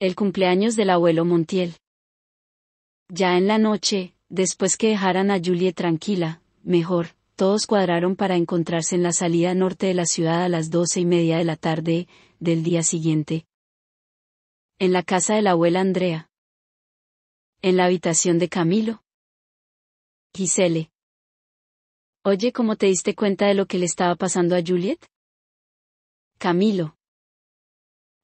el cumpleaños del abuelo Montiel. Ya en la noche, después que dejaran a Juliet tranquila, mejor, todos cuadraron para encontrarse en la salida norte de la ciudad a las doce y media de la tarde, del día siguiente. En la casa de la abuela Andrea. En la habitación de Camilo. Gisele. Oye, ¿cómo te diste cuenta de lo que le estaba pasando a Juliet? Camilo.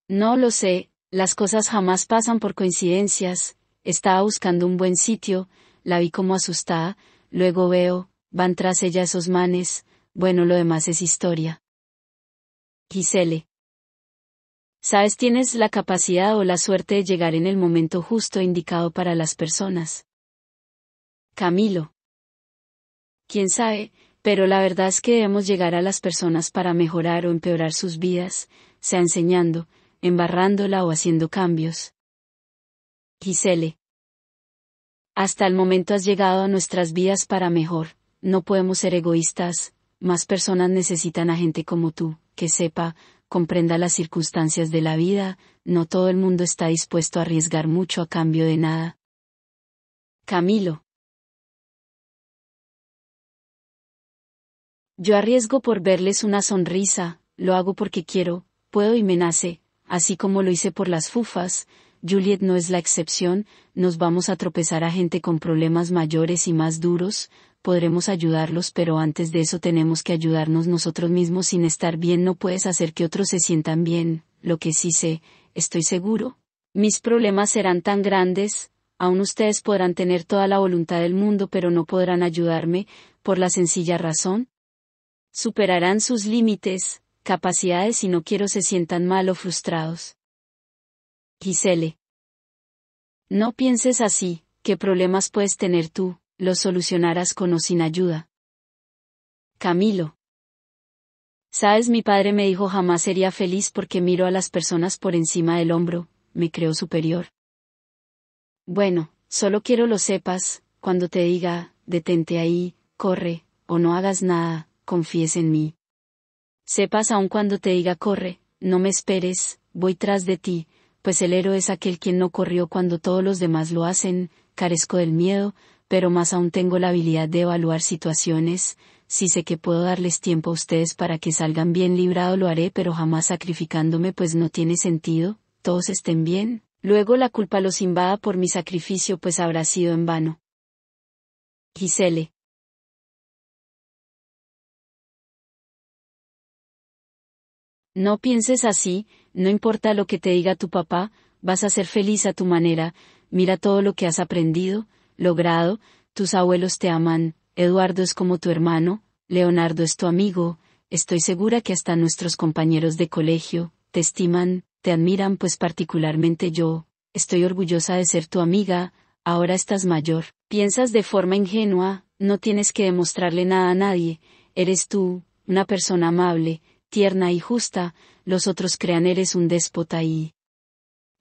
No lo sé, las cosas jamás pasan por coincidencias, estaba buscando un buen sitio, la vi como asustada, luego veo, van tras ella esos manes, bueno lo demás es historia. Gisele. Sabes, tienes la capacidad o la suerte de llegar en el momento justo e indicado para las personas. Camilo. Quién sabe, pero la verdad es que debemos llegar a las personas para mejorar o empeorar sus vidas, sea enseñando, embarrándola o haciendo cambios. Gisele. Hasta el momento has llegado a nuestras vidas para mejor, no podemos ser egoístas, más personas necesitan a gente como tú, que sepa, comprenda las circunstancias de la vida, no todo el mundo está dispuesto a arriesgar mucho a cambio de nada. Camilo. Yo arriesgo por verles una sonrisa, lo hago porque quiero, puedo y me nace, Así como lo hice por las fufas, Juliet no es la excepción, nos vamos a tropezar a gente con problemas mayores y más duros, podremos ayudarlos pero antes de eso tenemos que ayudarnos nosotros mismos sin estar bien no puedes hacer que otros se sientan bien, lo que sí sé, estoy seguro. Mis problemas serán tan grandes, aún ustedes podrán tener toda la voluntad del mundo pero no podrán ayudarme, por la sencilla razón. Superarán sus límites, capacidades y no quiero se sientan mal o frustrados. Gisele. No pienses así, qué problemas puedes tener tú, los solucionarás con o sin ayuda. Camilo. Sabes, mi padre me dijo jamás sería feliz porque miro a las personas por encima del hombro, me creo superior. Bueno, solo quiero lo sepas, cuando te diga, detente ahí, corre, o no hagas nada, confíes en mí. Sepas aun cuando te diga corre, no me esperes, voy tras de ti, pues el héroe es aquel quien no corrió cuando todos los demás lo hacen, carezco del miedo, pero más aún tengo la habilidad de evaluar situaciones, si sé que puedo darles tiempo a ustedes para que salgan bien librado lo haré, pero jamás sacrificándome pues no tiene sentido, todos estén bien, luego la culpa los invada por mi sacrificio pues habrá sido en vano. Gisele. No pienses así, no importa lo que te diga tu papá, vas a ser feliz a tu manera, mira todo lo que has aprendido, logrado, tus abuelos te aman, Eduardo es como tu hermano, Leonardo es tu amigo, estoy segura que hasta nuestros compañeros de colegio, te estiman, te admiran, pues particularmente yo, estoy orgullosa de ser tu amiga, ahora estás mayor, piensas de forma ingenua, no tienes que demostrarle nada a nadie, eres tú, una persona amable, tierna y justa, los otros crean eres un déspota y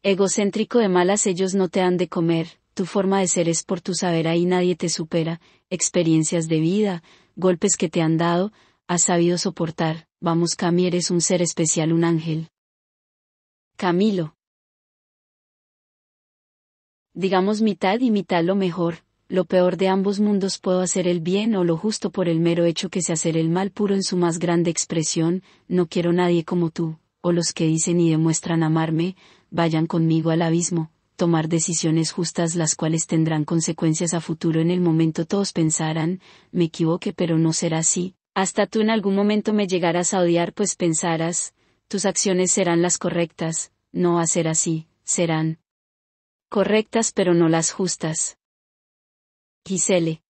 egocéntrico de malas ellos no te han de comer, tu forma de ser es por tu saber ahí nadie te supera, experiencias de vida, golpes que te han dado, has sabido soportar, vamos Cami eres un ser especial, un ángel. Camilo. Digamos mitad y mitad lo mejor, lo peor de ambos mundos puedo hacer el bien o lo justo por el mero hecho que se hacer el mal puro en su más grande expresión, no quiero nadie como tú, o los que dicen y demuestran amarme, vayan conmigo al abismo, tomar decisiones justas las cuales tendrán consecuencias a futuro en el momento todos pensarán, me equivoqué pero no será así, hasta tú en algún momento me llegarás a odiar pues pensarás, tus acciones serán las correctas, no hacer así, serán correctas pero no las justas. Giselle.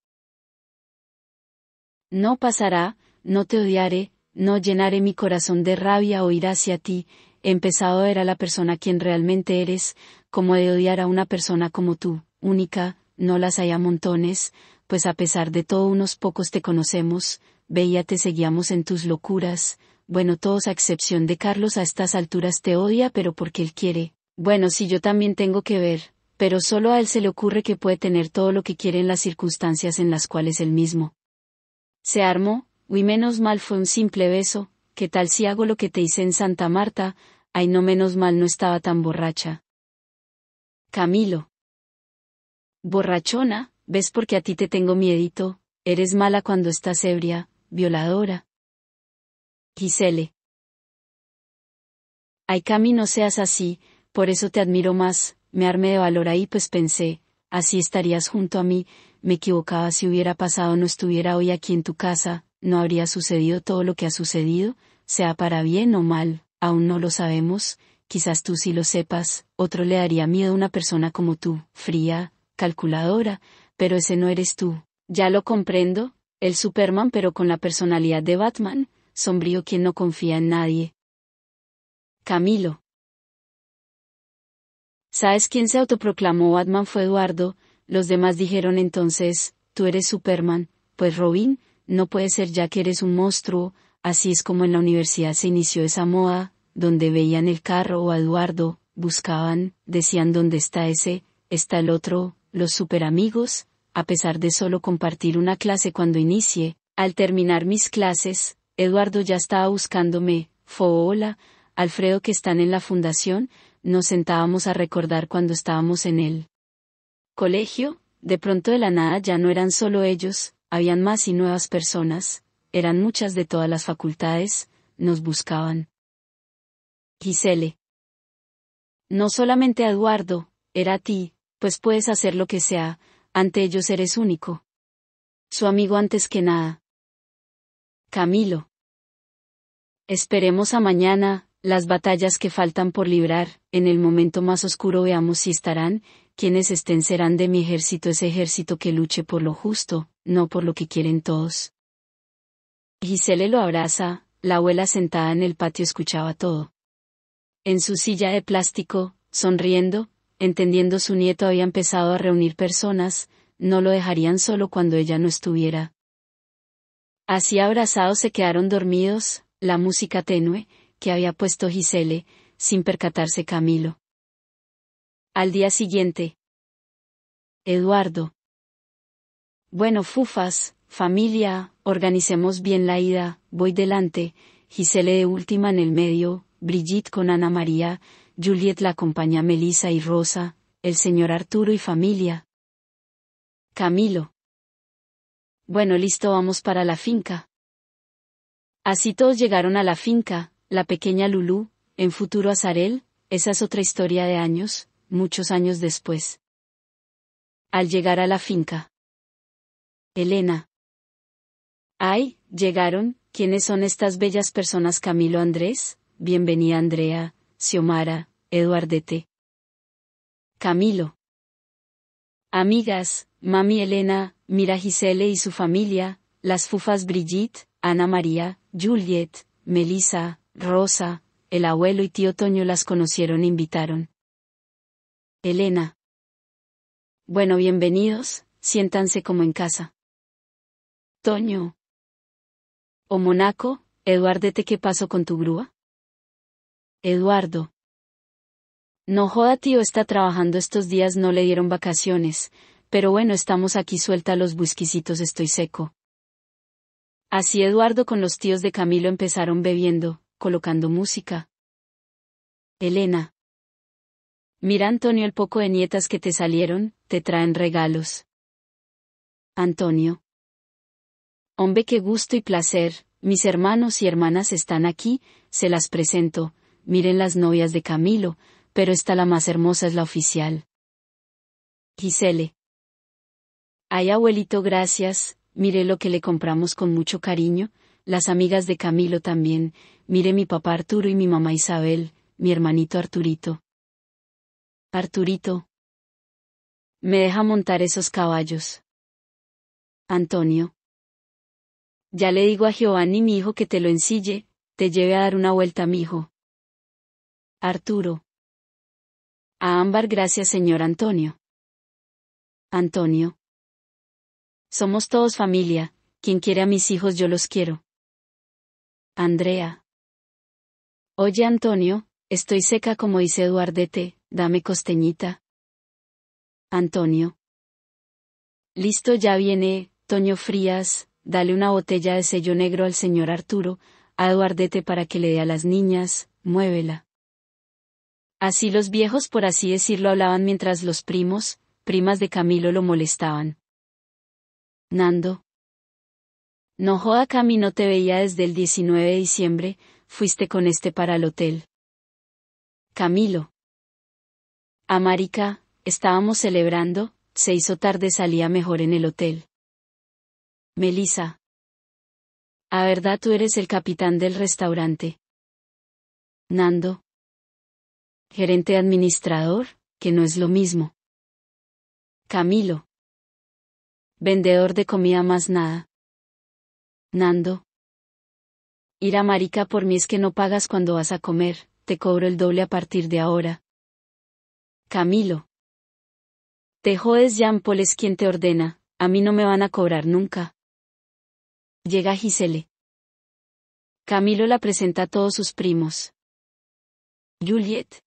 No pasará, no te odiaré, no llenaré mi corazón de rabia o ir hacia ti, empezado era la persona quien realmente eres, como de odiar a una persona como tú, única, no las hay a montones, pues a pesar de todo unos pocos te conocemos, veía te seguíamos en tus locuras, bueno todos a excepción de Carlos a estas alturas te odia pero porque él quiere, bueno si yo también tengo que ver, pero solo a él se le ocurre que puede tener todo lo que quiere en las circunstancias en las cuales él mismo. Se armó, uy menos mal fue un simple beso, ¿qué tal si hago lo que te hice en Santa Marta? Ay, no menos mal no estaba tan borracha. Camilo. Borrachona, ves porque a ti te tengo miedito, eres mala cuando estás ebria, violadora. Gisele. Ay, Cami, no seas así, por eso te admiro más, me armé de valor ahí pues pensé, así estarías junto a mí, me equivocaba si hubiera pasado no estuviera hoy aquí en tu casa, no habría sucedido todo lo que ha sucedido, sea para bien o mal, aún no lo sabemos, quizás tú sí lo sepas, otro le daría miedo a una persona como tú, fría, calculadora, pero ese no eres tú. Ya lo comprendo, el Superman pero con la personalidad de Batman, sombrío quien no confía en nadie. Camilo, ¿Sabes quién se autoproclamó Batman fue Eduardo? Los demás dijeron entonces, tú eres Superman, pues Robin, no puede ser ya que eres un monstruo, así es como en la universidad se inició esa moda, donde veían el carro o Eduardo, buscaban, decían dónde está ese, está el otro, los superamigos, a pesar de solo compartir una clase cuando inicie, al terminar mis clases, Eduardo ya estaba buscándome, Fo hola, Alfredo que están en la fundación, nos sentábamos a recordar cuando estábamos en el colegio, de pronto de la nada ya no eran solo ellos, habían más y nuevas personas, eran muchas de todas las facultades, nos buscaban. Gisele. No solamente a Eduardo, era a ti, pues puedes hacer lo que sea, ante ellos eres único. Su amigo antes que nada. Camilo. Esperemos a mañana, las batallas que faltan por librar, en el momento más oscuro veamos si estarán, quienes estén serán de mi ejército ese ejército que luche por lo justo, no por lo que quieren todos. Gisele lo abraza, la abuela sentada en el patio escuchaba todo. En su silla de plástico, sonriendo, entendiendo su nieto había empezado a reunir personas, no lo dejarían solo cuando ella no estuviera. Así abrazados se quedaron dormidos, la música tenue, que había puesto Gisele, sin percatarse Camilo. Al día siguiente. Eduardo. Bueno, Fufas, familia, organicemos bien la ida, voy delante, Gisele de última en el medio, Brigitte con Ana María, Juliet la acompaña Melissa y Rosa, el señor Arturo y familia. Camilo. Bueno, listo, vamos para la finca. Así todos llegaron a la finca, la pequeña Lulú, en futuro Azarel, esa es otra historia de años, muchos años después. Al llegar a la finca. Elena. Ay, llegaron, ¿quiénes son estas bellas personas Camilo Andrés? Bienvenida Andrea, Xiomara, Eduardete. Camilo. Amigas, mami Elena, mira Gisele y su familia, las fufas Brigitte, Ana María, Juliet, Melissa, Rosa, el abuelo y tío Toño las conocieron e invitaron. Elena. Bueno, bienvenidos, siéntanse como en casa. Toño. O Monaco, Eduardete, ¿qué pasó con tu grúa? Eduardo. No joda, tío, está trabajando estos días, no le dieron vacaciones, pero bueno, estamos aquí suelta los busquisitos, estoy seco. Así Eduardo con los tíos de Camilo empezaron bebiendo, colocando música. Elena. Mira Antonio el poco de nietas que te salieron, te traen regalos. Antonio. Hombre, qué gusto y placer, mis hermanos y hermanas están aquí, se las presento, miren las novias de Camilo, pero esta la más hermosa es la oficial. Gisele. Ay abuelito, gracias, mire lo que le compramos con mucho cariño, las amigas de Camilo también, mire mi papá Arturo y mi mamá Isabel, mi hermanito Arturito. Arturito. Me deja montar esos caballos. Antonio. Ya le digo a Giovanni mi hijo que te lo ensille, te lleve a dar una vuelta mi hijo. Arturo. A Ámbar gracias señor Antonio. Antonio. Somos todos familia, quien quiere a mis hijos yo los quiero. Andrea. Oye Antonio, estoy seca como dice Eduardete, dame costeñita. Antonio. Listo, ya viene, Toño Frías, dale una botella de sello negro al señor Arturo, a Eduardete para que le dé a las niñas, muévela. Así los viejos, por así decirlo, hablaban mientras los primos, primas de Camilo lo molestaban. Nando. No joda no te veía desde el 19 de diciembre, fuiste con este para el hotel. Camilo. Amarica, estábamos celebrando, se hizo tarde salía mejor en el hotel. Melissa. A verdad tú eres el capitán del restaurante. Nando. Gerente administrador, que no es lo mismo. Camilo. Vendedor de comida más nada. Nando. Ir a marica por mí es que no pagas cuando vas a comer, te cobro el doble a partir de ahora. Camilo. Te jodes Jean Paul es quien te ordena, a mí no me van a cobrar nunca. Llega Gisele. Camilo la presenta a todos sus primos. Juliet.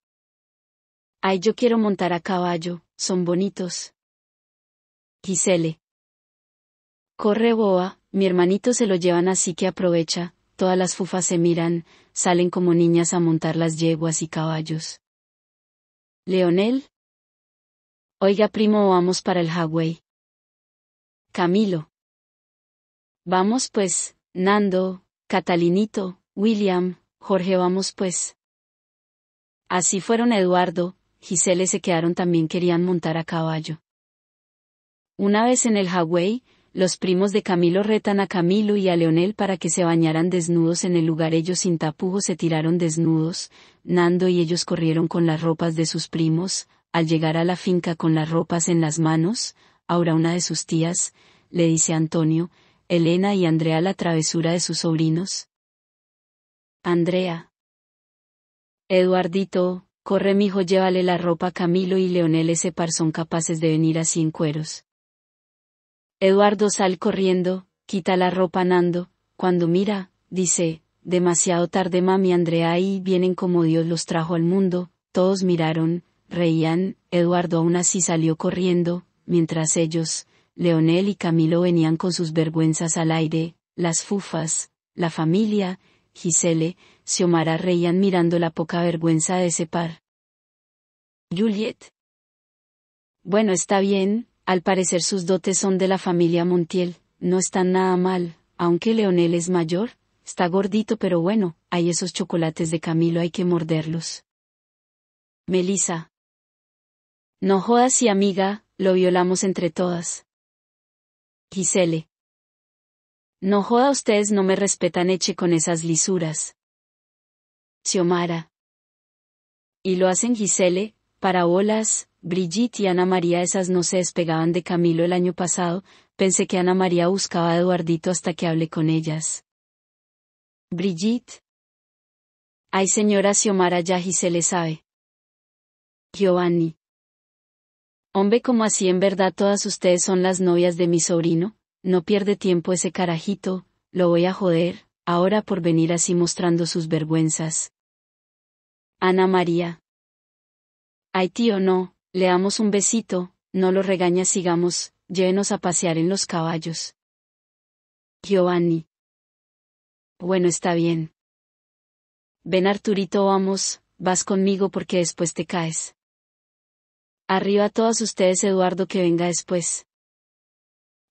Ay, yo quiero montar a caballo, son bonitos. Gisele. Corre boa, mi hermanito se lo llevan así que aprovecha, todas las fufas se miran, salen como niñas a montar las yeguas y caballos. Leonel. Oiga primo, vamos para el Hawái. Camilo. Vamos pues, Nando, Catalinito, William, Jorge, vamos pues. Así fueron Eduardo, Gisele se quedaron también querían montar a caballo. Una vez en el Hawái, los primos de Camilo retan a Camilo y a Leonel para que se bañaran desnudos en el lugar. Ellos sin tapujos se tiraron desnudos, Nando y ellos corrieron con las ropas de sus primos, al llegar a la finca con las ropas en las manos, ahora una de sus tías, le dice Antonio, Elena y Andrea la travesura de sus sobrinos. Andrea. Eduardito, corre mijo llévale la ropa a Camilo y Leonel ese par son capaces de venir a en cueros. Eduardo sal corriendo, quita la ropa Nando, cuando mira, dice, demasiado tarde mami Andrea y vienen como Dios los trajo al mundo, todos miraron, reían, Eduardo aún así salió corriendo, mientras ellos, Leonel y Camilo venían con sus vergüenzas al aire, las fufas, la familia, Gisele, Xiomara reían mirando la poca vergüenza de ese par. Juliet. Bueno está bien, al parecer sus dotes son de la familia Montiel, no están nada mal, aunque Leonel es mayor, está gordito pero bueno, hay esos chocolates de Camilo hay que morderlos. Melissa. No jodas y amiga, lo violamos entre todas. Gisele. No joda ustedes no me respetan eche con esas lisuras. Xiomara. Y lo hacen Gisele, para olas. Brigitte y Ana María esas no se despegaban de Camilo el año pasado, pensé que Ana María buscaba a Eduardito hasta que hable con ellas. Brigitte. Ay señora Xiomara ya se le sabe. Giovanni. Hombre, como así en verdad todas ustedes son las novias de mi sobrino, no pierde tiempo ese carajito, lo voy a joder, ahora por venir así mostrando sus vergüenzas. Ana María. Ay tío no, le damos un besito, no lo regañas, sigamos, llévenos a pasear en los caballos. Giovanni. Bueno, está bien. Ven Arturito, vamos, vas conmigo porque después te caes. Arriba todas ustedes, Eduardo, que venga después.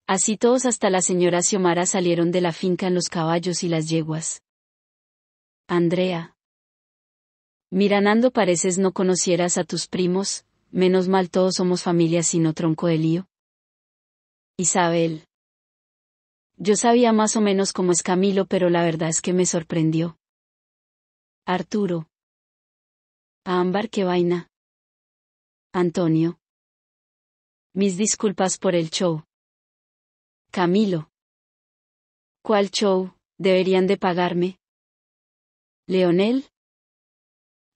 Así todos hasta la señora Xiomara salieron de la finca en los caballos y las yeguas. Andrea. Miranando pareces no conocieras a tus primos, Menos mal todos somos familia sino tronco de lío. Isabel. Yo sabía más o menos cómo es Camilo, pero la verdad es que me sorprendió. Arturo. Ámbar, qué vaina. Antonio. Mis disculpas por el show. Camilo. ¿Cuál show? ¿Deberían de pagarme? Leonel.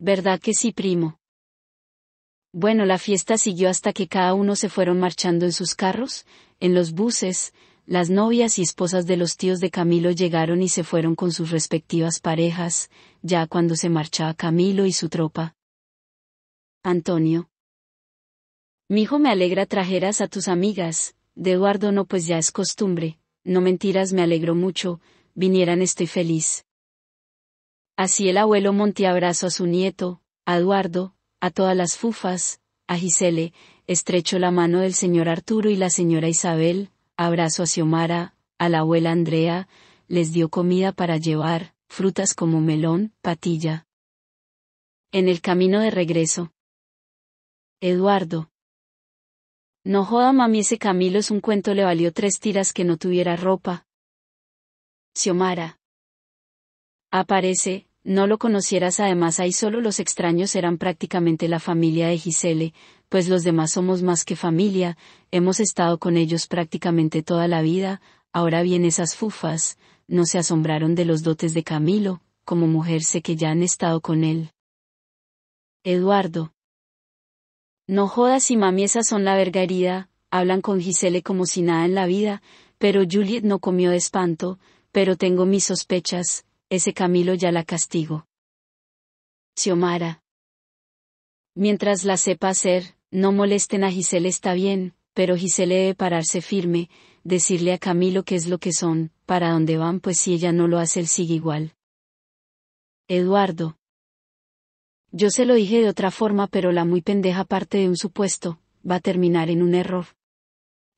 ¿Verdad que sí, primo? Bueno, la fiesta siguió hasta que cada uno se fueron marchando en sus carros, en los buses, las novias y esposas de los tíos de Camilo llegaron y se fueron con sus respectivas parejas, ya cuando se marchaba Camilo y su tropa. Antonio. Mijo, me alegra trajeras a tus amigas, de Eduardo no pues ya es costumbre, no mentiras me alegro mucho, vinieran estoy feliz. Así el abuelo monté abrazo a su nieto, Eduardo, a todas las fufas, a Gisele, estrecho la mano del señor Arturo y la señora Isabel, abrazo a Xiomara, a la abuela Andrea, les dio comida para llevar, frutas como melón, patilla. En el camino de regreso. Eduardo. No joda mami ese Camilo es un cuento le valió tres tiras que no tuviera ropa. Xiomara. Aparece, no lo conocieras además ahí solo los extraños eran prácticamente la familia de Gisele, pues los demás somos más que familia, hemos estado con ellos prácticamente toda la vida, ahora bien esas fufas, no se asombraron de los dotes de Camilo, como mujer sé que ya han estado con él. Eduardo. No jodas y mami esas son la verga hablan con Gisele como si nada en la vida, pero Juliet no comió de espanto, pero tengo mis sospechas, ese Camilo ya la castigo. Xiomara. Mientras la sepa hacer, no molesten a Gisele, está bien, pero Giselle debe pararse firme, decirle a Camilo qué es lo que son, para dónde van, pues si ella no lo hace él sigue igual. Eduardo. Yo se lo dije de otra forma, pero la muy pendeja parte de un supuesto, va a terminar en un error.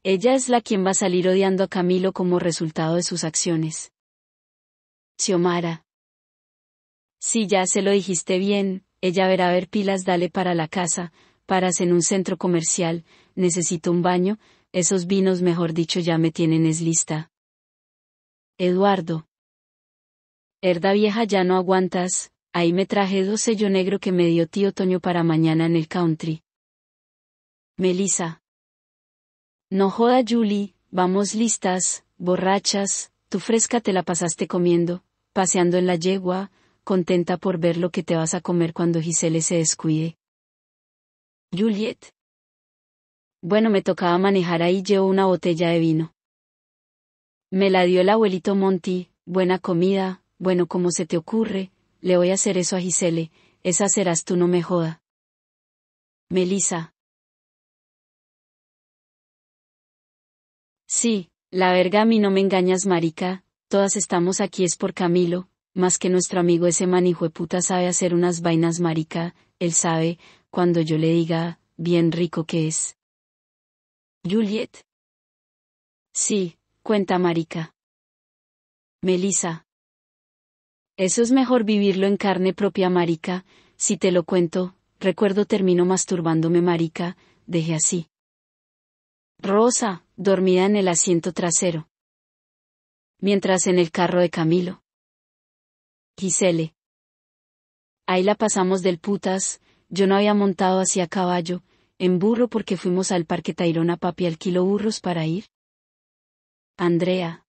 Ella es la quien va a salir odiando a Camilo como resultado de sus acciones. Xiomara. Si ya se lo dijiste bien, ella verá a ver pilas, dale para la casa, paras en un centro comercial, necesito un baño, esos vinos mejor dicho ya me tienen es lista. Eduardo. Herda vieja ya no aguantas, ahí me traje dos sello negro que me dio tío Toño para mañana en el country. Melissa. No joda Julie, vamos listas, borrachas, tú fresca te la pasaste comiendo, paseando en la yegua, contenta por ver lo que te vas a comer cuando Giselle se descuide. Juliet. Bueno, me tocaba manejar ahí, llevo una botella de vino. Me la dio el abuelito Monty, buena comida, bueno como se te ocurre, le voy a hacer eso a Giselle, esa serás tú no me joda. Melissa. Sí, la verga a mí no me engañas, marica, Todas estamos aquí es por Camilo, más que nuestro amigo ese manijo puta sabe hacer unas vainas marica, él sabe, cuando yo le diga, bien rico que es. Juliet. Sí, cuenta marica. Melissa. Eso es mejor vivirlo en carne propia marica, si te lo cuento, recuerdo termino masturbándome marica, dejé así. Rosa, dormida en el asiento trasero mientras en el carro de Camilo. Gisele. Ahí la pasamos del putas, yo no había montado hacia caballo, en burro porque fuimos al parque Tairona Papi al burros para ir. Andrea.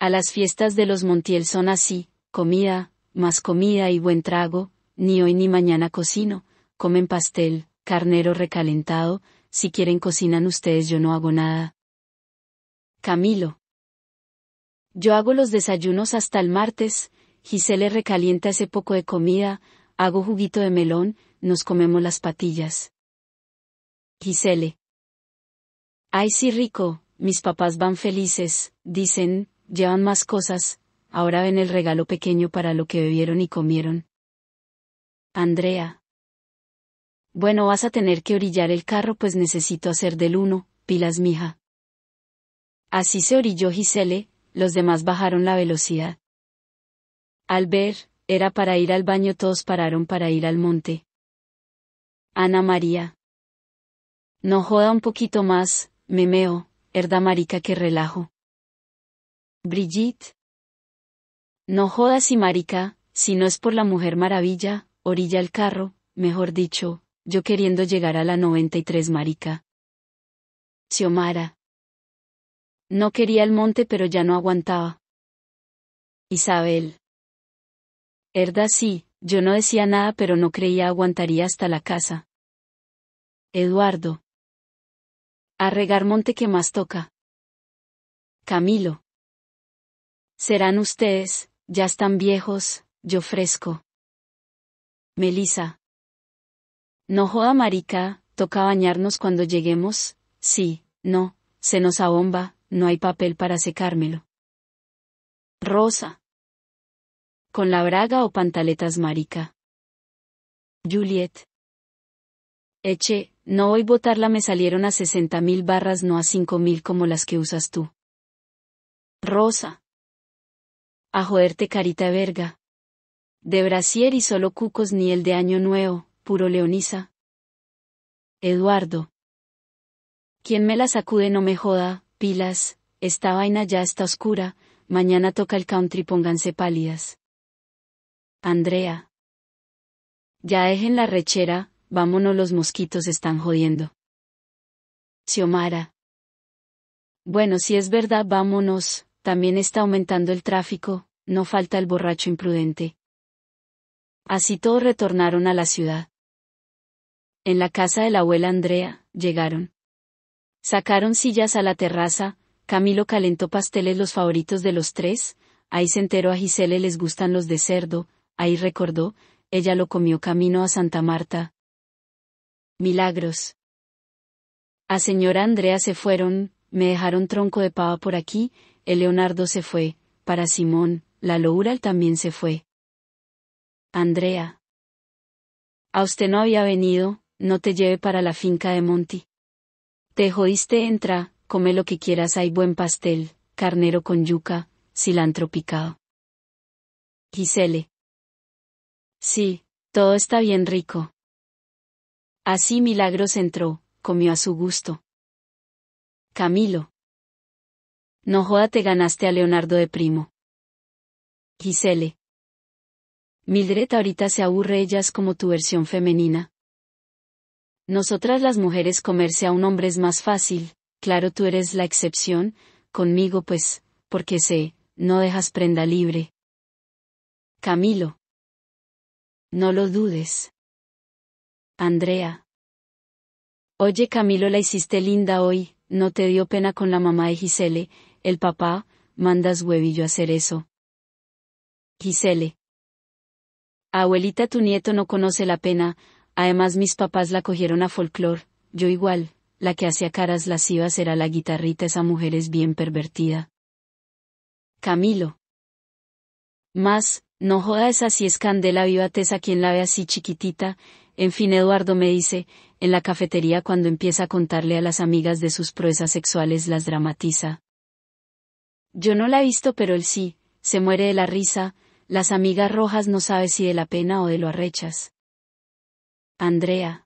A las fiestas de los Montiel son así, comida, más comida y buen trago, ni hoy ni mañana cocino, comen pastel, carnero recalentado, si quieren cocinan ustedes yo no hago nada. Camilo. Yo hago los desayunos hasta el martes, Gisele recalienta ese poco de comida, hago juguito de melón, nos comemos las patillas. Gisele. Ay, sí rico, mis papás van felices, dicen, llevan más cosas, ahora ven el regalo pequeño para lo que bebieron y comieron. Andrea. Bueno, vas a tener que orillar el carro pues necesito hacer del uno, pilas mija. Así se orilló Gisele, los demás bajaron la velocidad. Al ver, era para ir al baño todos pararon para ir al monte. Ana María. No joda un poquito más, memeo, herda marica que relajo. Brigitte. No joda y marica, si no es por la Mujer Maravilla, orilla el carro, mejor dicho, yo queriendo llegar a la 93 marica. Xiomara. No quería el monte pero ya no aguantaba. Isabel. Herda sí, yo no decía nada pero no creía aguantaría hasta la casa. Eduardo. A regar monte que más toca. Camilo. Serán ustedes, ya están viejos, yo fresco. Melisa. No joda marica, toca bañarnos cuando lleguemos, sí, no, se nos ahomba. No hay papel para secármelo. Rosa. Con la braga o pantaletas marica. Juliet. Eche, no hoy botarla me salieron a sesenta mil barras no a cinco mil como las que usas tú. Rosa. A joderte carita verga. De brasier y solo cucos ni el de año nuevo, puro leonisa. Eduardo. Quien me la sacude no me joda, Pilas, esta vaina ya está oscura, mañana toca el country, pónganse pálidas. Andrea. Ya dejen la rechera, vámonos los mosquitos están jodiendo. Xiomara. Bueno, si es verdad, vámonos, también está aumentando el tráfico, no falta el borracho imprudente. Así todos retornaron a la ciudad. En la casa de la abuela Andrea, llegaron. Sacaron sillas a la terraza, Camilo calentó pasteles los favoritos de los tres, ahí se enteró a Gisele les gustan los de cerdo, ahí recordó, ella lo comió camino a Santa Marta. Milagros. A señora Andrea se fueron, me dejaron tronco de pava por aquí, el Leonardo se fue, para Simón, la Loural también se fue. Andrea. A usted no había venido, no te lleve para la finca de Monti. Te jodiste, entra, come lo que quieras, hay buen pastel, carnero con yuca, cilantro picado. Gisele. Sí, todo está bien rico. Así Milagros entró, comió a su gusto. Camilo. No joda, te ganaste a Leonardo de primo. Gisele. Mildred ahorita se aburre, ellas como tu versión femenina, nosotras las mujeres comerse a un hombre es más fácil, claro tú eres la excepción, conmigo pues, porque sé, no dejas prenda libre. Camilo. No lo dudes. Andrea. Oye Camilo, la hiciste linda hoy, no te dio pena con la mamá de Gisele, el papá, mandas huevillo hacer eso. Gisele. Abuelita, tu nieto no conoce la pena, Además mis papás la cogieron a folclor, yo igual, la que hacía caras lascivas era la guitarrita, esa mujer es bien pervertida. Camilo. Más, no jodas así escandela viva tesa quien la ve así chiquitita, en fin Eduardo me dice, en la cafetería cuando empieza a contarle a las amigas de sus proezas sexuales las dramatiza. Yo no la he visto pero él sí, se muere de la risa, las amigas rojas no sabe si de la pena o de lo arrechas. Andrea.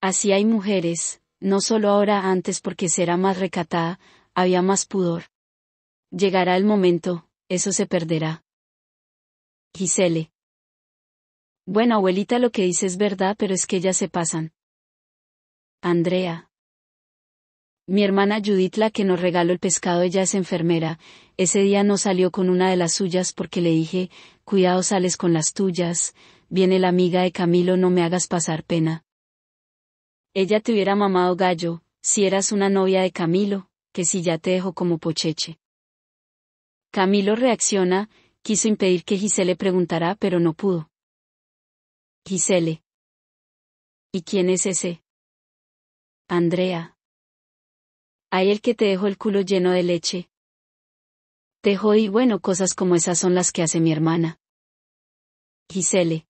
Así hay mujeres, no solo ahora antes porque será más recatada, había más pudor. Llegará el momento, eso se perderá. Gisele. Bueno, abuelita, lo que dice es verdad, pero es que ya se pasan. Andrea. Mi hermana Judith, la que nos regaló el pescado, ella es enfermera. Ese día no salió con una de las suyas porque le dije, cuidado sales con las tuyas, viene la amiga de Camilo no me hagas pasar pena. Ella te hubiera mamado gallo, si eras una novia de Camilo, que si ya te dejo como pocheche. Camilo reacciona, quiso impedir que Gisele preguntara, pero no pudo. Gisele. ¿Y quién es ese? Andrea. Hay el que te dejó el culo lleno de leche. Te y bueno, cosas como esas son las que hace mi hermana. Gisele.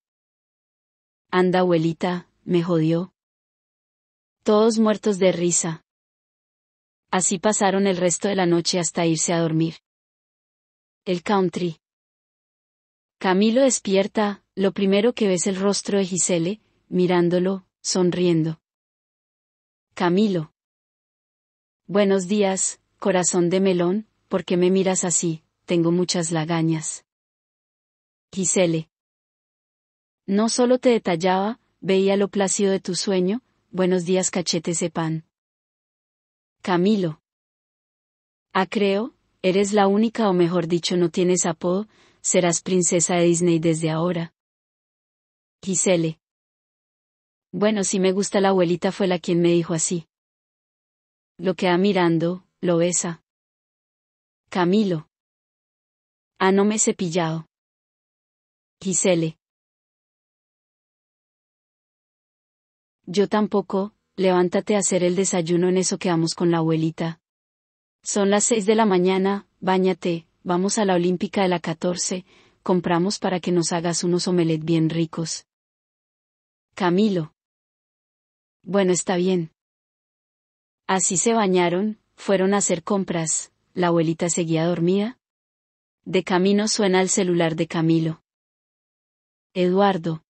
Anda abuelita, me jodió. Todos muertos de risa. Así pasaron el resto de la noche hasta irse a dormir. El country. Camilo despierta, lo primero que ve es el rostro de Gisele, mirándolo, sonriendo. Camilo. Buenos días, corazón de melón, ¿por qué me miras así? Tengo muchas lagañas. Gisele. No solo te detallaba, veía lo plácido de tu sueño, buenos días cachete pan. Camilo. Ah creo, eres la única o mejor dicho no tienes apodo, serás princesa de Disney desde ahora. Gisele. Bueno, si me gusta la abuelita fue la quien me dijo así. Lo que ha mirando, lo besa. Camilo. Ah, no me he cepillado. Gisele. Yo tampoco, levántate a hacer el desayuno en eso que vamos con la abuelita. Son las seis de la mañana, báñate, vamos a la Olímpica de la catorce, compramos para que nos hagas unos omelet bien ricos. Camilo. Bueno, está bien. Así se bañaron, fueron a hacer compras, la abuelita seguía dormida. De camino suena el celular de Camilo. Eduardo.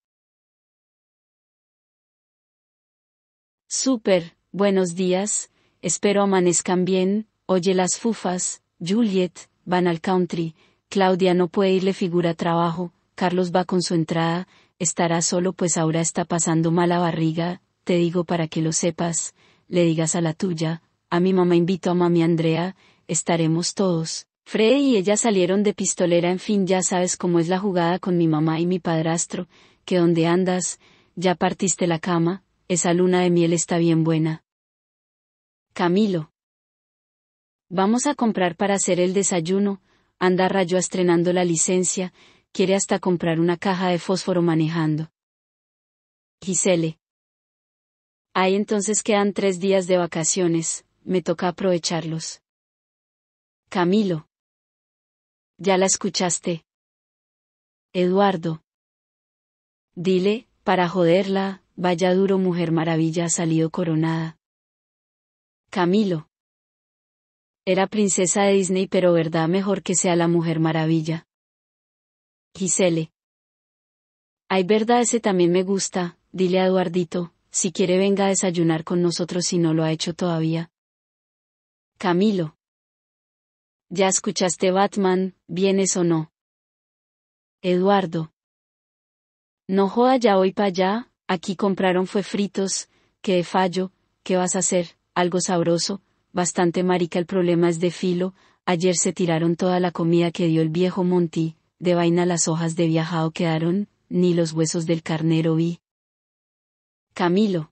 Super, buenos días, espero amanezcan bien, oye las fufas, Juliet, van al country, Claudia no puede irle figura trabajo, Carlos va con su entrada, estará solo pues ahora está pasando mala barriga, te digo para que lo sepas, le digas a la tuya, a mi mamá invito a mami Andrea, estaremos todos. frey y ella salieron de pistolera, en fin, ya sabes cómo es la jugada con mi mamá y mi padrastro, que donde andas, ya partiste la cama, esa luna de miel está bien buena. Camilo. Vamos a comprar para hacer el desayuno, anda Rayo estrenando la licencia, quiere hasta comprar una caja de fósforo manejando. Gisele. Ahí entonces quedan tres días de vacaciones, me toca aprovecharlos. Camilo. Ya la escuchaste. Eduardo. Dile, para joderla, Vaya duro Mujer Maravilla ha salido coronada. Camilo. Era princesa de Disney pero verdad mejor que sea la Mujer Maravilla. Gisele. Ay verdad ese también me gusta, dile a Eduardito, si quiere venga a desayunar con nosotros si no lo ha hecho todavía. Camilo. ¿Ya escuchaste Batman, vienes o no? Eduardo. No joda ya hoy para allá, Aquí compraron fue fritos, que fallo, ¿qué vas a hacer? Algo sabroso, bastante marica el problema es de filo, ayer se tiraron toda la comida que dio el viejo Monti, de vaina las hojas de viajado quedaron, ni los huesos del carnero vi. Camilo.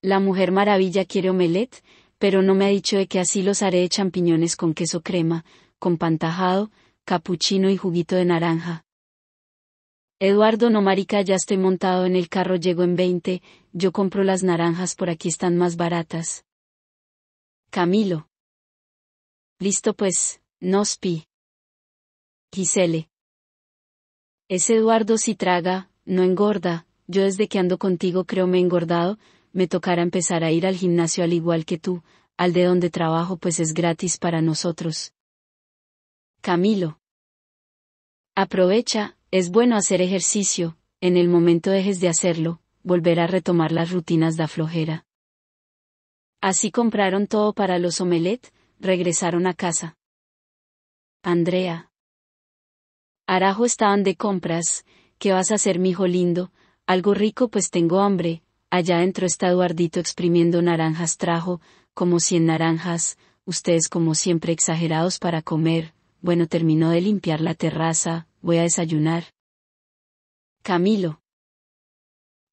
La Mujer Maravilla quiere omelet, pero no me ha dicho de que así los haré champiñones con queso crema, con pantajado, capuchino y juguito de naranja, Eduardo no marica ya estoy montado en el carro llego en 20, yo compro las naranjas por aquí están más baratas. Camilo. Listo pues, nos pi. Gisele. Es Eduardo si traga, no engorda, yo desde que ando contigo creo me he engordado, me tocará empezar a ir al gimnasio al igual que tú, al de donde trabajo pues es gratis para nosotros. Camilo. Aprovecha, es bueno hacer ejercicio, en el momento dejes de hacerlo, volver a retomar las rutinas da flojera. Así compraron todo para los omelet, regresaron a casa. Andrea. Arajo estaban de compras, ¿qué vas a hacer, mijo lindo? Algo rico pues tengo hambre. Allá dentro está Duardito exprimiendo naranjas trajo, como cien naranjas, ustedes como siempre exagerados para comer. Bueno, terminó de limpiar la terraza, voy a desayunar. Camilo.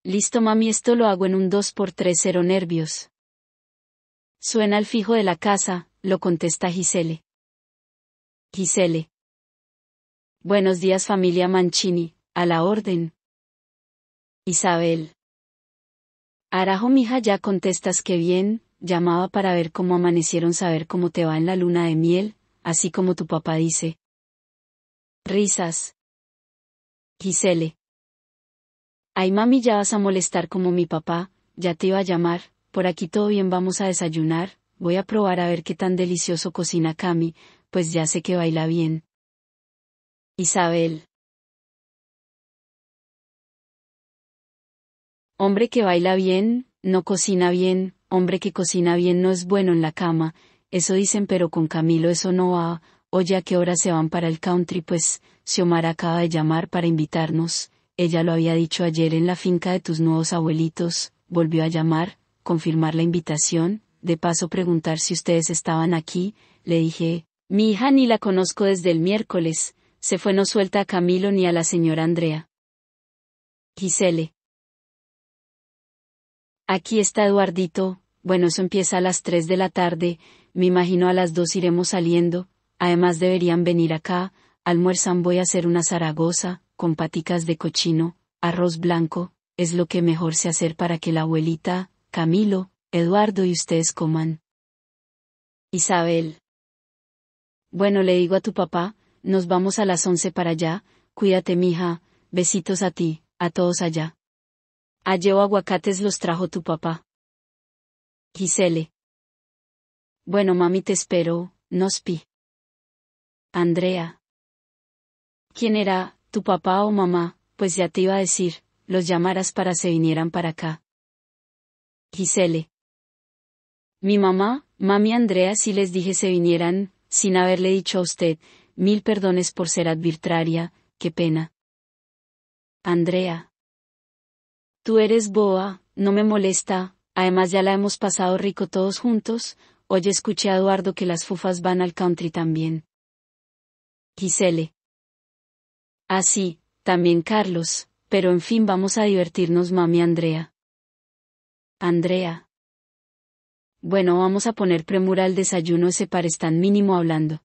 Listo mami, esto lo hago en un 2x3 cero nervios. Suena el fijo de la casa, lo contesta Gisele. Gisele. Buenos días familia Mancini, a la orden. Isabel. Arajo mija ya contestas que bien, llamaba para ver cómo amanecieron saber cómo te va en la luna de miel, así como tu papá dice, Risas. Gisele. Ay mami, ya vas a molestar como mi papá, ya te iba a llamar, por aquí todo bien vamos a desayunar, voy a probar a ver qué tan delicioso cocina Cami, pues ya sé que baila bien. Isabel. Hombre que baila bien, no cocina bien, hombre que cocina bien no es bueno en la cama, eso dicen pero con Camilo eso no va, oye a qué hora se van para el country, pues, Omar acaba de llamar para invitarnos, ella lo había dicho ayer en la finca de tus nuevos abuelitos, volvió a llamar, confirmar la invitación, de paso preguntar si ustedes estaban aquí, le dije, mi hija ni la conozco desde el miércoles, se fue no suelta a Camilo ni a la señora Andrea. Gisele. Aquí está Eduardito, bueno eso empieza a las tres de la tarde, me imagino a las dos iremos saliendo, Además deberían venir acá, almuerzan voy a hacer una zaragoza, con paticas de cochino, arroz blanco, es lo que mejor se hacer para que la abuelita, Camilo, Eduardo y ustedes coman. Isabel. Bueno, le digo a tu papá, nos vamos a las once para allá, cuídate mija, besitos a ti, a todos allá. Ah, o aguacates los trajo tu papá. Gisele. Bueno mami te espero, nos pi. Andrea. ¿Quién era, tu papá o mamá? Pues ya te iba a decir, los llamaras para se vinieran para acá. Gisele. Mi mamá, mami Andrea si les dije se vinieran, sin haberle dicho a usted, mil perdones por ser arbitraria, qué pena. Andrea. Tú eres boa, no me molesta, además ya la hemos pasado rico todos juntos, hoy escuché a Eduardo que las fufas van al country también. Ah Así, también Carlos, pero en fin vamos a divertirnos mami Andrea. Andrea. Bueno, vamos a poner premura al desayuno ese par están mínimo hablando.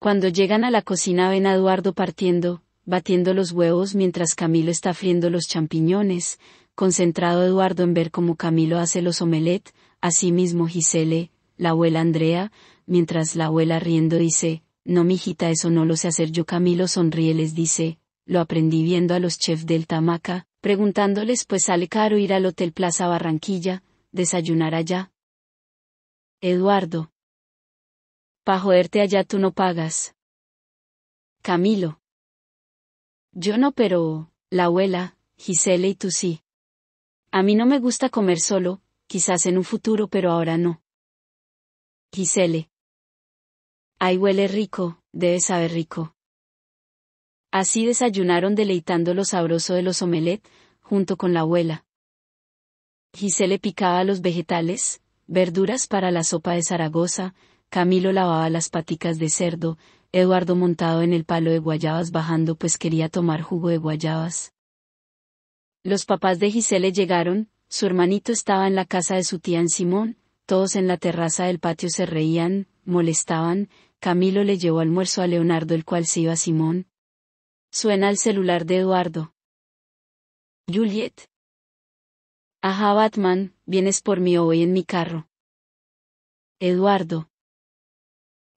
Cuando llegan a la cocina ven a Eduardo partiendo, batiendo los huevos mientras Camilo está friendo los champiñones, concentrado Eduardo en ver cómo Camilo hace los omelet, mismo Gisele, la abuela Andrea, mientras la abuela riendo dice, no, mijita, eso no lo sé hacer yo. Camilo sonríe, les dice, lo aprendí viendo a los chefs del Tamaca, preguntándoles pues sale caro ir al Hotel Plaza Barranquilla, desayunar allá. Eduardo. Pa joderte allá tú no pagas. Camilo. Yo no, pero, la abuela, Gisele y tú sí. A mí no me gusta comer solo, quizás en un futuro, pero ahora no. Gisele. Ay huele rico, debe saber rico. Así desayunaron deleitando lo sabroso de los omelet, junto con la abuela. Gisele picaba los vegetales, verduras para la sopa de Zaragoza, Camilo lavaba las paticas de cerdo, Eduardo montado en el palo de guayabas bajando pues quería tomar jugo de guayabas. Los papás de Gisele llegaron, su hermanito estaba en la casa de su tía en Simón, todos en la terraza del patio se reían, molestaban, Camilo le llevó almuerzo a Leonardo el cual se iba a Simón. Suena el celular de Eduardo. Juliet. Ajá, Batman, vienes por mí hoy en mi carro. Eduardo.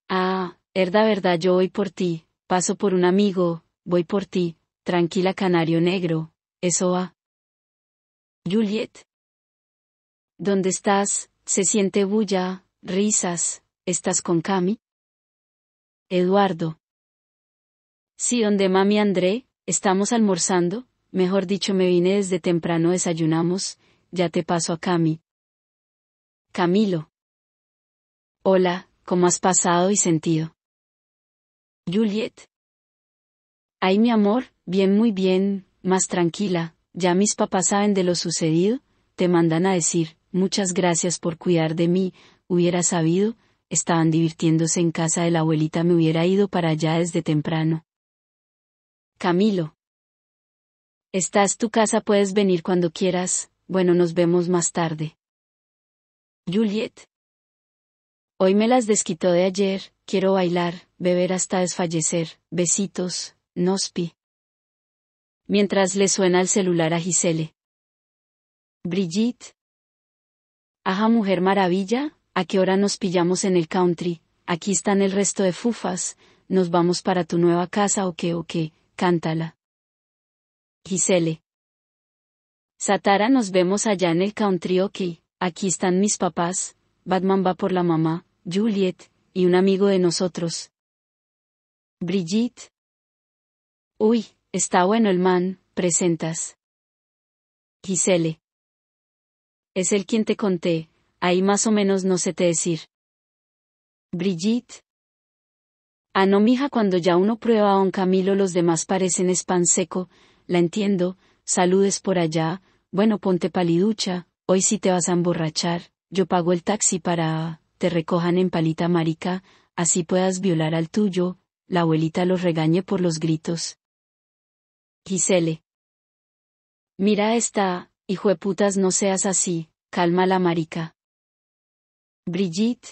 Ah, herda verdad, yo voy por ti, paso por un amigo, voy por ti, tranquila canario negro, eso va. Juliet. ¿Dónde estás? Se siente bulla, risas, ¿estás con Cami? Eduardo. Sí, donde mami André, estamos almorzando, mejor dicho me vine desde temprano desayunamos, ya te paso a Cami. Camilo. Hola, ¿cómo has pasado y sentido? Juliet. Ay mi amor, bien muy bien, más tranquila, ya mis papás saben de lo sucedido, te mandan a decir, muchas gracias por cuidar de mí, hubiera sabido, estaban divirtiéndose en casa de la abuelita me hubiera ido para allá desde temprano. Camilo. ¿Estás tu casa, puedes venir cuando quieras, bueno, nos vemos más tarde. Juliet. Hoy me las desquitó de ayer, quiero bailar, beber hasta desfallecer, besitos, nospi. Mientras le suena el celular a Gisele. Brigitte. Aja mujer maravilla, ¿A qué hora nos pillamos en el country? Aquí están el resto de fufas, nos vamos para tu nueva casa o qué o qué, cántala. Gisele. Satara nos vemos allá en el country ok, aquí están mis papás, Batman va por la mamá, Juliet, y un amigo de nosotros. Brigitte. Uy, está bueno el man, presentas. Gisele. Es el quien te conté, ahí más o menos no sé te decir. Brigitte. Ah, no, mija, cuando ya uno prueba a un Camilo, los demás parecen pan seco, la entiendo, saludes por allá, bueno, ponte paliducha, hoy sí te vas a emborrachar, yo pago el taxi para... te recojan en palita marica, así puedas violar al tuyo, la abuelita los regañe por los gritos. Gisele. Mira esta, hijo de putas, no seas así, calma la marica. Brigitte.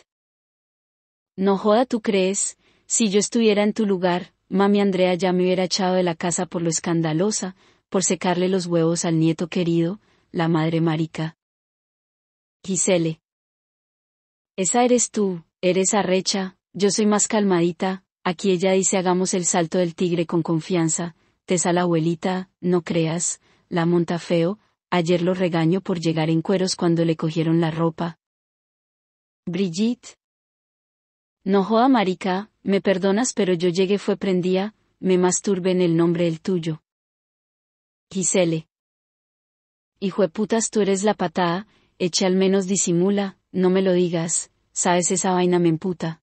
No joda, tú crees, si yo estuviera en tu lugar, mami Andrea ya me hubiera echado de la casa por lo escandalosa, por secarle los huevos al nieto querido, la madre marica. Gisele. Esa eres tú, eres arrecha, yo soy más calmadita, aquí ella dice hagamos el salto del tigre con confianza, tesa la abuelita, no creas, la monta feo, ayer lo regaño por llegar en cueros cuando le cogieron la ropa, Brigitte. No joda marica, me perdonas pero yo llegué fue prendía, me masturbe en el nombre del tuyo. Gisele. putas tú eres la patada, echa al menos disimula, no me lo digas, sabes esa vaina me emputa.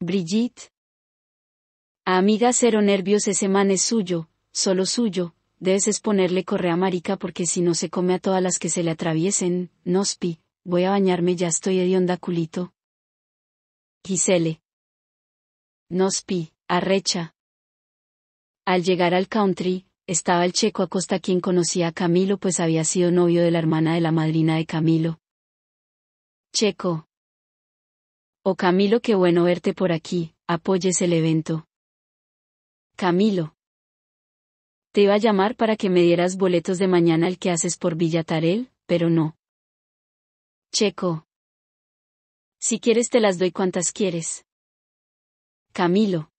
Brigitte. A amiga cero nervios ese man es suyo, solo suyo, debes exponerle correa marica porque si no se come a todas las que se le atraviesen, nospi, Voy a bañarme, ya estoy onda culito. Gisele. Nospi, arrecha. Al llegar al country, estaba el checo a costa quien conocía a Camilo pues había sido novio de la hermana de la madrina de Camilo. Checo. Oh Camilo, qué bueno verte por aquí, apoyes el evento. Camilo. Te iba a llamar para que me dieras boletos de mañana el que haces por Villatarel, pero no. Checo. Si quieres te las doy cuantas quieres. Camilo.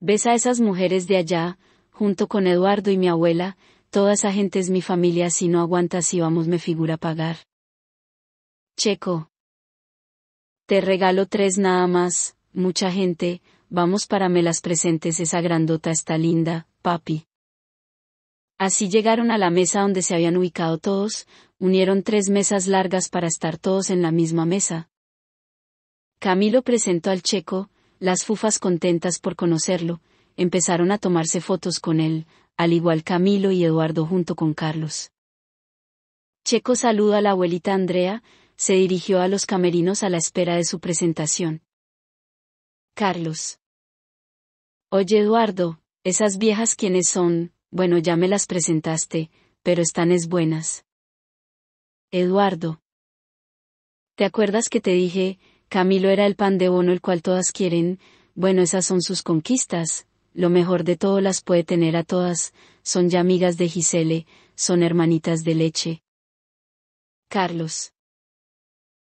Ves a esas mujeres de allá, junto con Eduardo y mi abuela, toda esa gente es mi familia si no aguantas y vamos me figura pagar. Checo. Te regalo tres nada más, mucha gente, vamos para me las presentes esa grandota está linda, papi. Así llegaron a la mesa donde se habían ubicado todos, unieron tres mesas largas para estar todos en la misma mesa. Camilo presentó al checo, las fufas contentas por conocerlo, empezaron a tomarse fotos con él, al igual Camilo y Eduardo junto con Carlos. Checo saluda a la abuelita Andrea, se dirigió a los camerinos a la espera de su presentación. Carlos. Oye Eduardo, esas viejas quienes son, bueno, ya me las presentaste, pero están es buenas. Eduardo. ¿Te acuerdas que te dije, Camilo era el pan de bono el cual todas quieren? Bueno, esas son sus conquistas, lo mejor de todo las puede tener a todas, son ya amigas de Gisele, son hermanitas de leche. Carlos.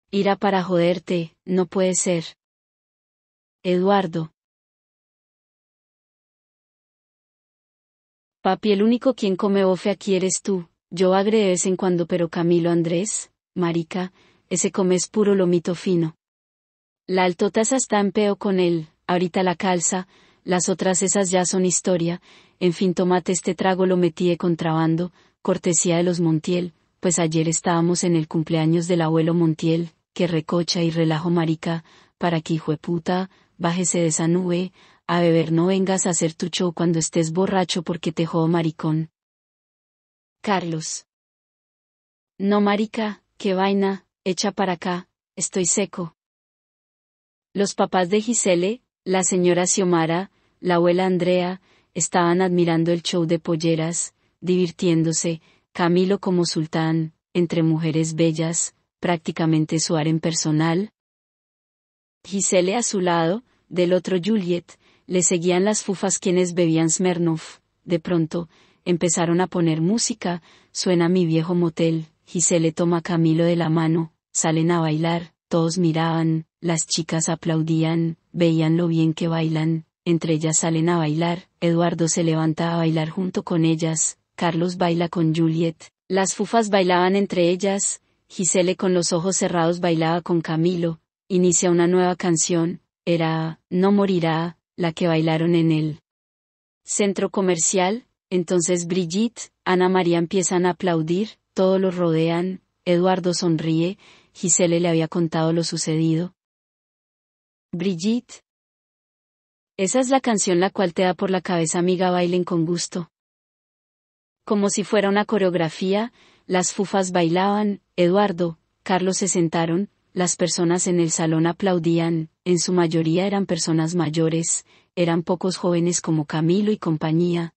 Irá para joderte, no puede ser. Eduardo. Papi, el único quien come bofe aquí eres tú. Yo agre en cuando, pero Camilo Andrés, marica, ese come es puro lomito fino. La altotaza está en peo con él, ahorita la calza, las otras esas ya son historia, en fin tomate este trago lo metí de contrabando, cortesía de los Montiel, pues ayer estábamos en el cumpleaños del abuelo Montiel, que recocha y relajo marica, para que hijo de puta, bájese de esa nube, a beber no vengas a hacer tu show cuando estés borracho porque te jodo maricón. Carlos. No marica, qué vaina, echa para acá, estoy seco. Los papás de Gisele, la señora Xiomara, la abuela Andrea, estaban admirando el show de polleras, divirtiéndose, Camilo como sultán, entre mujeres bellas, prácticamente su en personal. Gisele a su lado, del otro Juliet, le seguían las fufas quienes bebían Smirnoff. De pronto, empezaron a poner música, suena mi viejo motel, Gisele toma a Camilo de la mano, salen a bailar, todos miraban, las chicas aplaudían, veían lo bien que bailan, entre ellas salen a bailar, Eduardo se levanta a bailar junto con ellas, Carlos baila con Juliet, las fufas bailaban entre ellas, Gisele con los ojos cerrados bailaba con Camilo, inicia una nueva canción, era No morirá, la que bailaron en el centro comercial, entonces Brigitte, Ana María empiezan a aplaudir, todos los rodean, Eduardo sonríe, Gisele le había contado lo sucedido. Brigitte. Esa es la canción la cual te da por la cabeza amiga bailen con gusto. Como si fuera una coreografía, las fufas bailaban, Eduardo, Carlos se sentaron, las personas en el salón aplaudían, en su mayoría eran personas mayores, eran pocos jóvenes como Camilo y compañía.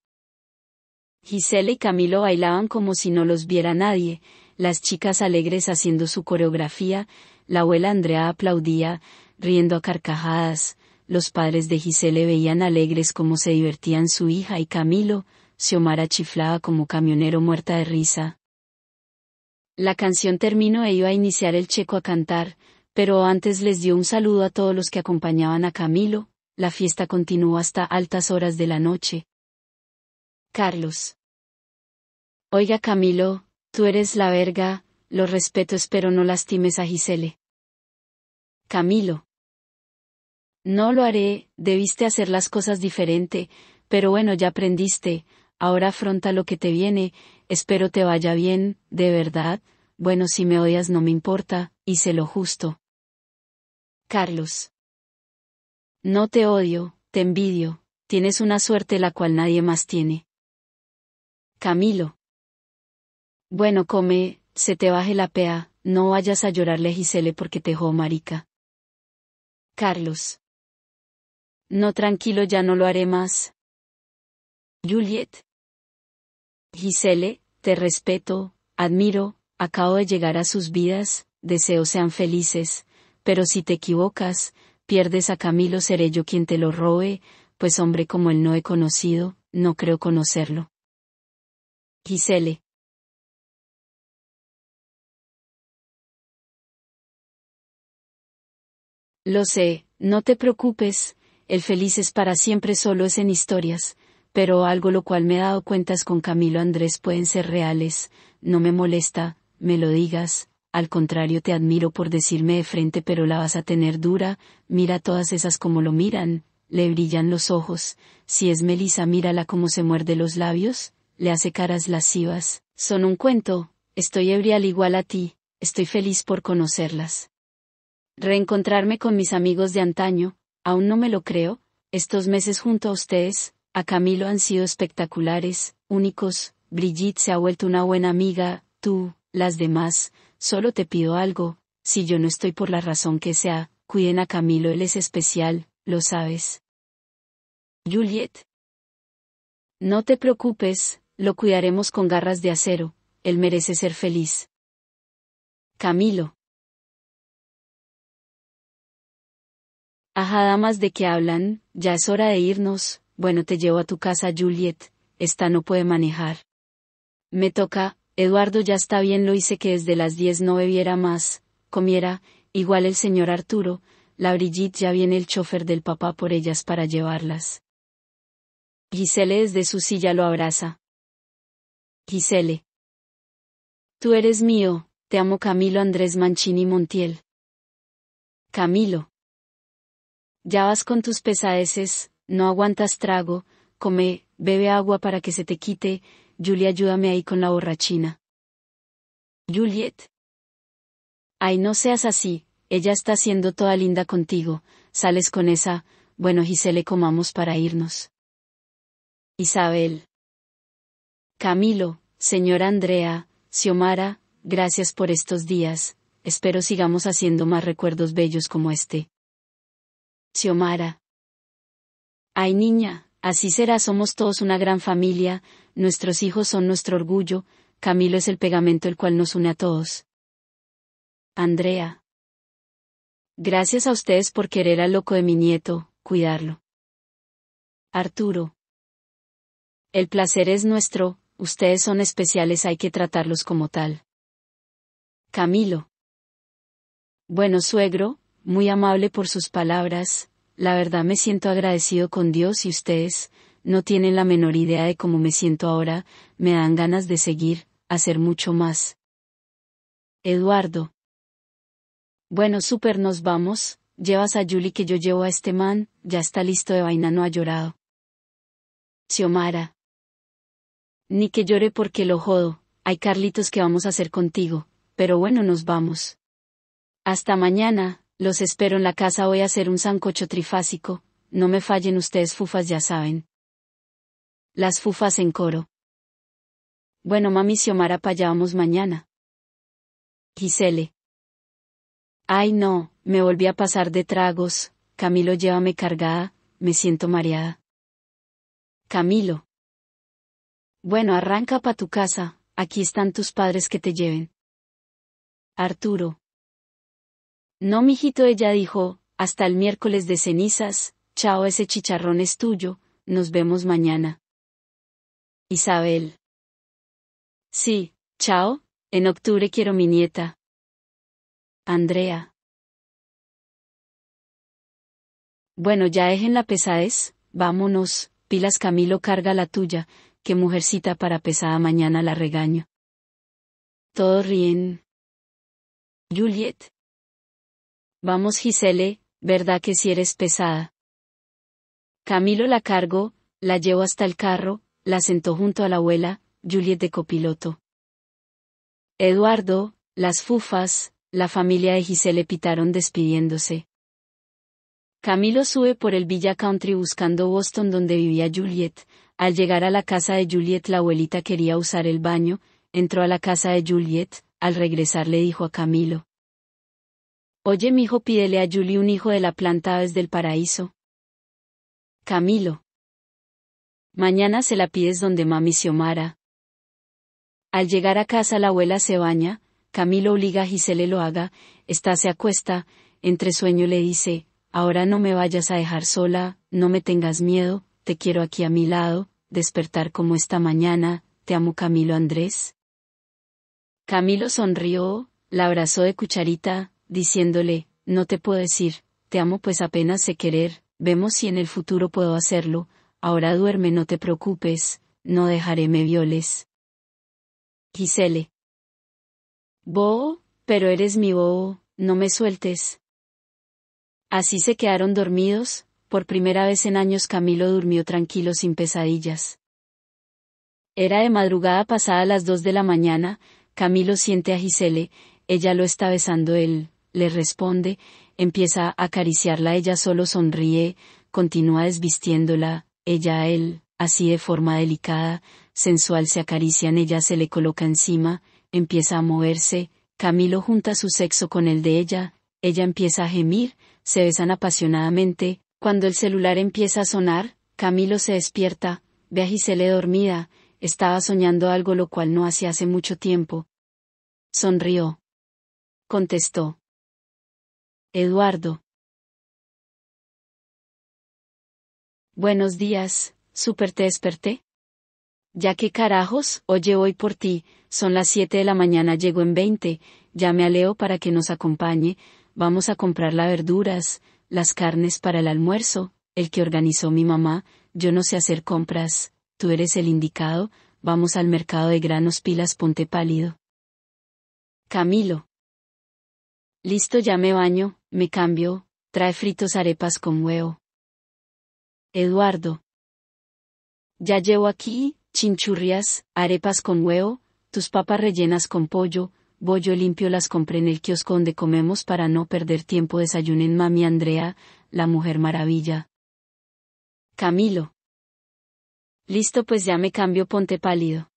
Gisele y Camilo bailaban como si no los viera nadie, las chicas alegres haciendo su coreografía, la abuela Andrea aplaudía, riendo a carcajadas, los padres de Gisele veían alegres cómo se divertían su hija y Camilo, Xiomara chiflaba como camionero muerta de risa. La canción terminó e iba a iniciar el checo a cantar, pero antes les dio un saludo a todos los que acompañaban a Camilo, la fiesta continuó hasta altas horas de la noche. Carlos. Oiga Camilo, tú eres la verga, lo respeto espero no lastimes a Gisele. Camilo. No lo haré, debiste hacer las cosas diferente, pero bueno ya aprendiste, ahora afronta lo que te viene, espero te vaya bien, de verdad, bueno si me odias no me importa, hice lo justo. Carlos. No te odio, te envidio, tienes una suerte la cual nadie más tiene. Camilo. Bueno come, se te baje la pea, no vayas a llorarle a Gisele porque te jó marica. Carlos. No tranquilo ya no lo haré más. Juliet. Gisele, te respeto, admiro, acabo de llegar a sus vidas, deseo sean felices, pero si te equivocas, pierdes a Camilo seré yo quien te lo robe, pues hombre como él no he conocido, no creo conocerlo. Gisele. Lo sé, no te preocupes, el feliz es para siempre solo es en historias, pero algo lo cual me he dado cuentas con Camilo Andrés pueden ser reales, no me molesta, me lo digas, al contrario te admiro por decirme de frente pero la vas a tener dura, mira todas esas como lo miran, le brillan los ojos, si es Melisa mírala como se muerde los labios, le hace caras lascivas, son un cuento, estoy ebria igual a ti, estoy feliz por conocerlas. Reencontrarme con mis amigos de antaño, aún no me lo creo, estos meses junto a ustedes, a Camilo han sido espectaculares, únicos, Brigitte se ha vuelto una buena amiga, tú, las demás, solo te pido algo, si yo no estoy por la razón que sea, cuiden a Camilo, él es especial, lo sabes. Juliet. No te preocupes, lo cuidaremos con garras de acero, él merece ser feliz. Camilo. Ajá, damas de que hablan, ya es hora de irnos, bueno, te llevo a tu casa, Juliet, esta no puede manejar. Me toca, Eduardo ya está bien, lo hice que desde las 10 no bebiera más, comiera, igual el señor Arturo, la Brigitte ya viene el chofer del papá por ellas para llevarlas. Gisele desde su silla lo abraza. Gisele. Tú eres mío, te amo Camilo Andrés Mancini Montiel. Camilo. Ya vas con tus pesadeces, no aguantas trago, come, bebe agua para que se te quite, Julia, ayúdame ahí con la borrachina. Juliet. Ay, no seas así, ella está siendo toda linda contigo, sales con esa, bueno Gisele comamos para irnos. Isabel. Camilo, señora Andrea, Xiomara, gracias por estos días, espero sigamos haciendo más recuerdos bellos como este. Xiomara. Ay niña, así será, somos todos una gran familia, nuestros hijos son nuestro orgullo, Camilo es el pegamento el cual nos une a todos. Andrea. Gracias a ustedes por querer al loco de mi nieto, cuidarlo. Arturo. El placer es nuestro, ustedes son especiales, hay que tratarlos como tal. Camilo. Bueno, suegro, muy amable por sus palabras, la verdad me siento agradecido con Dios y ustedes, no tienen la menor idea de cómo me siento ahora, me dan ganas de seguir, hacer mucho más. Eduardo. Bueno, súper nos vamos, llevas a Julie que yo llevo a este man, ya está listo de vaina, no ha llorado. Xiomara. Ni que llore porque lo jodo, hay Carlitos que vamos a hacer contigo, pero bueno, nos vamos. Hasta mañana, los espero en la casa hoy a hacer un sancocho trifásico, no me fallen ustedes fufas ya saben. Las fufas en coro. Bueno mami Xiomara pa' mañana. Gisele. Ay no, me volví a pasar de tragos, Camilo llévame cargada, me siento mareada. Camilo. Bueno arranca pa' tu casa, aquí están tus padres que te lleven. Arturo. No, mijito, ella dijo, hasta el miércoles de cenizas, chao, ese chicharrón es tuyo, nos vemos mañana. Isabel. Sí, chao, en octubre quiero mi nieta. Andrea. Bueno, ya dejen la pesadez, vámonos, pilas Camilo carga la tuya, que mujercita para pesada mañana la regaño. Todos ríen. Juliet. Vamos Gisele, verdad que si eres pesada. Camilo la cargó, la llevó hasta el carro, la sentó junto a la abuela, Juliet de copiloto. Eduardo, las fufas, la familia de Gisele pitaron despidiéndose. Camilo sube por el Villa Country buscando Boston donde vivía Juliet. Al llegar a la casa de Juliet la abuelita quería usar el baño, entró a la casa de Juliet, al regresar le dijo a Camilo. Oye, mi hijo pídele a Julie un hijo de la planta desde el paraíso. Camilo. Mañana se la pides donde mami Xiomara. Al llegar a casa la abuela se baña, Camilo obliga a Gisele lo haga, está se acuesta, entre sueño le dice, ahora no me vayas a dejar sola, no me tengas miedo, te quiero aquí a mi lado, despertar como esta mañana, te amo Camilo Andrés. Camilo sonrió, la abrazó de cucharita, diciéndole, no te puedo decir, te amo pues apenas sé querer, vemos si en el futuro puedo hacerlo, ahora duerme no te preocupes, no dejaré me violes. Gisele. Bobo, pero eres mi bobo, no me sueltes. Así se quedaron dormidos, por primera vez en años Camilo durmió tranquilo sin pesadillas. Era de madrugada pasada las dos de la mañana, Camilo siente a Gisele, ella lo está besando él, le responde, empieza a acariciarla, ella solo sonríe, continúa desvistiéndola, ella a él, así de forma delicada, sensual se acarician, ella se le coloca encima, empieza a moverse, Camilo junta su sexo con el de ella, ella empieza a gemir, se besan apasionadamente, cuando el celular empieza a sonar, Camilo se despierta, ve a Gisele dormida, estaba soñando algo lo cual no hacía hace mucho tiempo. Sonrió. Contestó. Eduardo. Buenos días, ¿súper te desperté? Ya que carajos, oye hoy por ti, son las 7 de la mañana, llego en 20, llame a Leo para que nos acompañe, vamos a comprar las verduras, las carnes para el almuerzo, el que organizó mi mamá, yo no sé hacer compras, tú eres el indicado, vamos al mercado de granos pilas ponte pálido. Camilo. Listo, ya me baño, me cambio, trae fritos arepas con huevo. Eduardo. Ya llevo aquí, chinchurrias, arepas con huevo, tus papas rellenas con pollo, bollo limpio las compré en el kiosco donde comemos para no perder tiempo desayunen mami Andrea, la mujer maravilla. Camilo. Listo pues ya me cambio ponte pálido.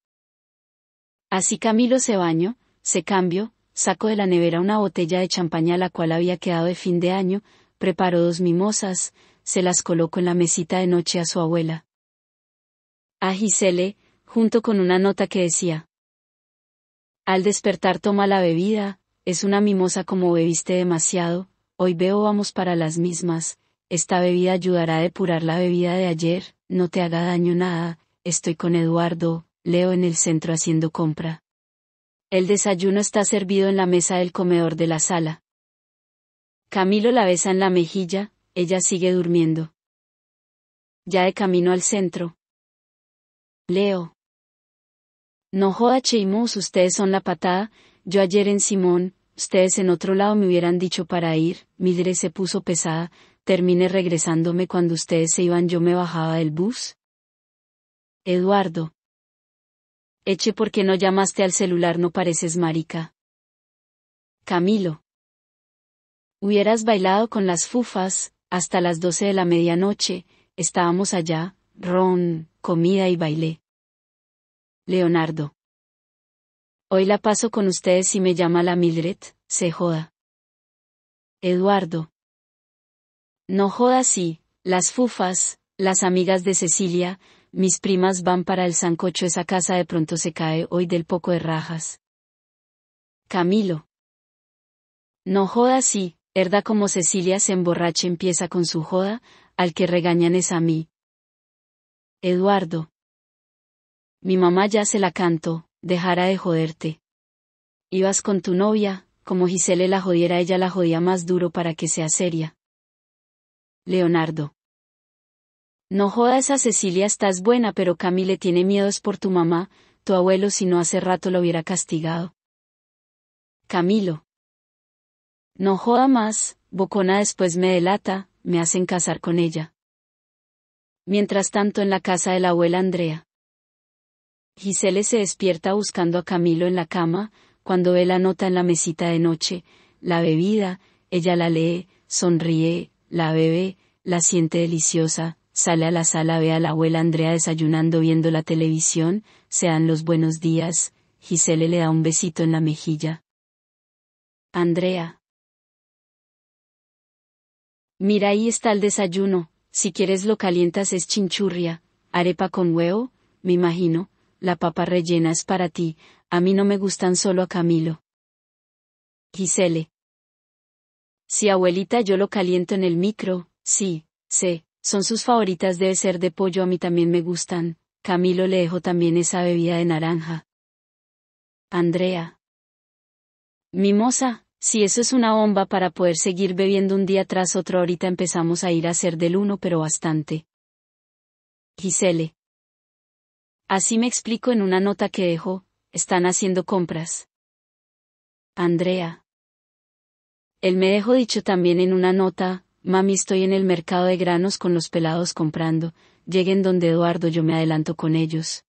Así Camilo se baño, se cambió, saco de la nevera una botella de champaña la cual había quedado de fin de año, preparó dos mimosas, se las colocó en la mesita de noche a su abuela. A Gisele, junto con una nota que decía, Al despertar toma la bebida, es una mimosa como bebiste demasiado, hoy veo vamos para las mismas, esta bebida ayudará a depurar la bebida de ayer, no te haga daño nada, estoy con Eduardo, Leo en el centro haciendo compra. El desayuno está servido en la mesa del comedor de la sala. Camilo la besa en la mejilla, ella sigue durmiendo. Ya de camino al centro. Leo. No joda Cheimus, ustedes son la patada, yo ayer en Simón, ustedes en otro lado me hubieran dicho para ir, Mildred se puso pesada, terminé regresándome cuando ustedes se iban yo me bajaba del bus. Eduardo. Eche porque no llamaste al celular no pareces marica. Camilo. Hubieras bailado con las fufas, hasta las doce de la medianoche, estábamos allá, ron, comida y bailé. Leonardo. Hoy la paso con ustedes y me llama la Mildred, se joda. Eduardo. No joda sí, las fufas, las amigas de Cecilia, mis primas van para el sancocho, esa casa de pronto se cae hoy del poco de rajas. Camilo. No joda sí, herda como Cecilia se emborracha empieza con su joda, al que regañan es a mí. Eduardo. Mi mamá ya se la canto, dejará de joderte. Ibas con tu novia, como Gisele la jodiera ella la jodía más duro para que sea seria. Leonardo. No jodas a Cecilia, estás buena, pero Camille tiene miedos por tu mamá, tu abuelo si no hace rato lo hubiera castigado. Camilo. No joda más, Bocona después me delata, me hacen casar con ella. Mientras tanto en la casa de la abuela Andrea. Gisele se despierta buscando a Camilo en la cama, cuando ve la nota en la mesita de noche, la bebida, ella la lee, sonríe, la bebe, la siente deliciosa, sale a la sala, ve a la abuela Andrea desayunando viendo la televisión, sean los buenos días, Gisele le da un besito en la mejilla. Andrea. Mira ahí está el desayuno, si quieres lo calientas es chinchurria, arepa con huevo, me imagino, la papa rellena es para ti, a mí no me gustan solo a Camilo. Gisele. Si abuelita yo lo caliento en el micro, sí, sé, son sus favoritas debe ser de pollo, a mí también me gustan. Camilo le dejó también esa bebida de naranja. Andrea. Mimosa, si eso es una bomba para poder seguir bebiendo un día tras otro, ahorita empezamos a ir a ser del uno, pero bastante. Gisele. Así me explico en una nota que dejo, están haciendo compras. Andrea. Él me dejó dicho también en una nota, Mami, estoy en el mercado de granos con los pelados comprando, lleguen donde Eduardo yo me adelanto con ellos.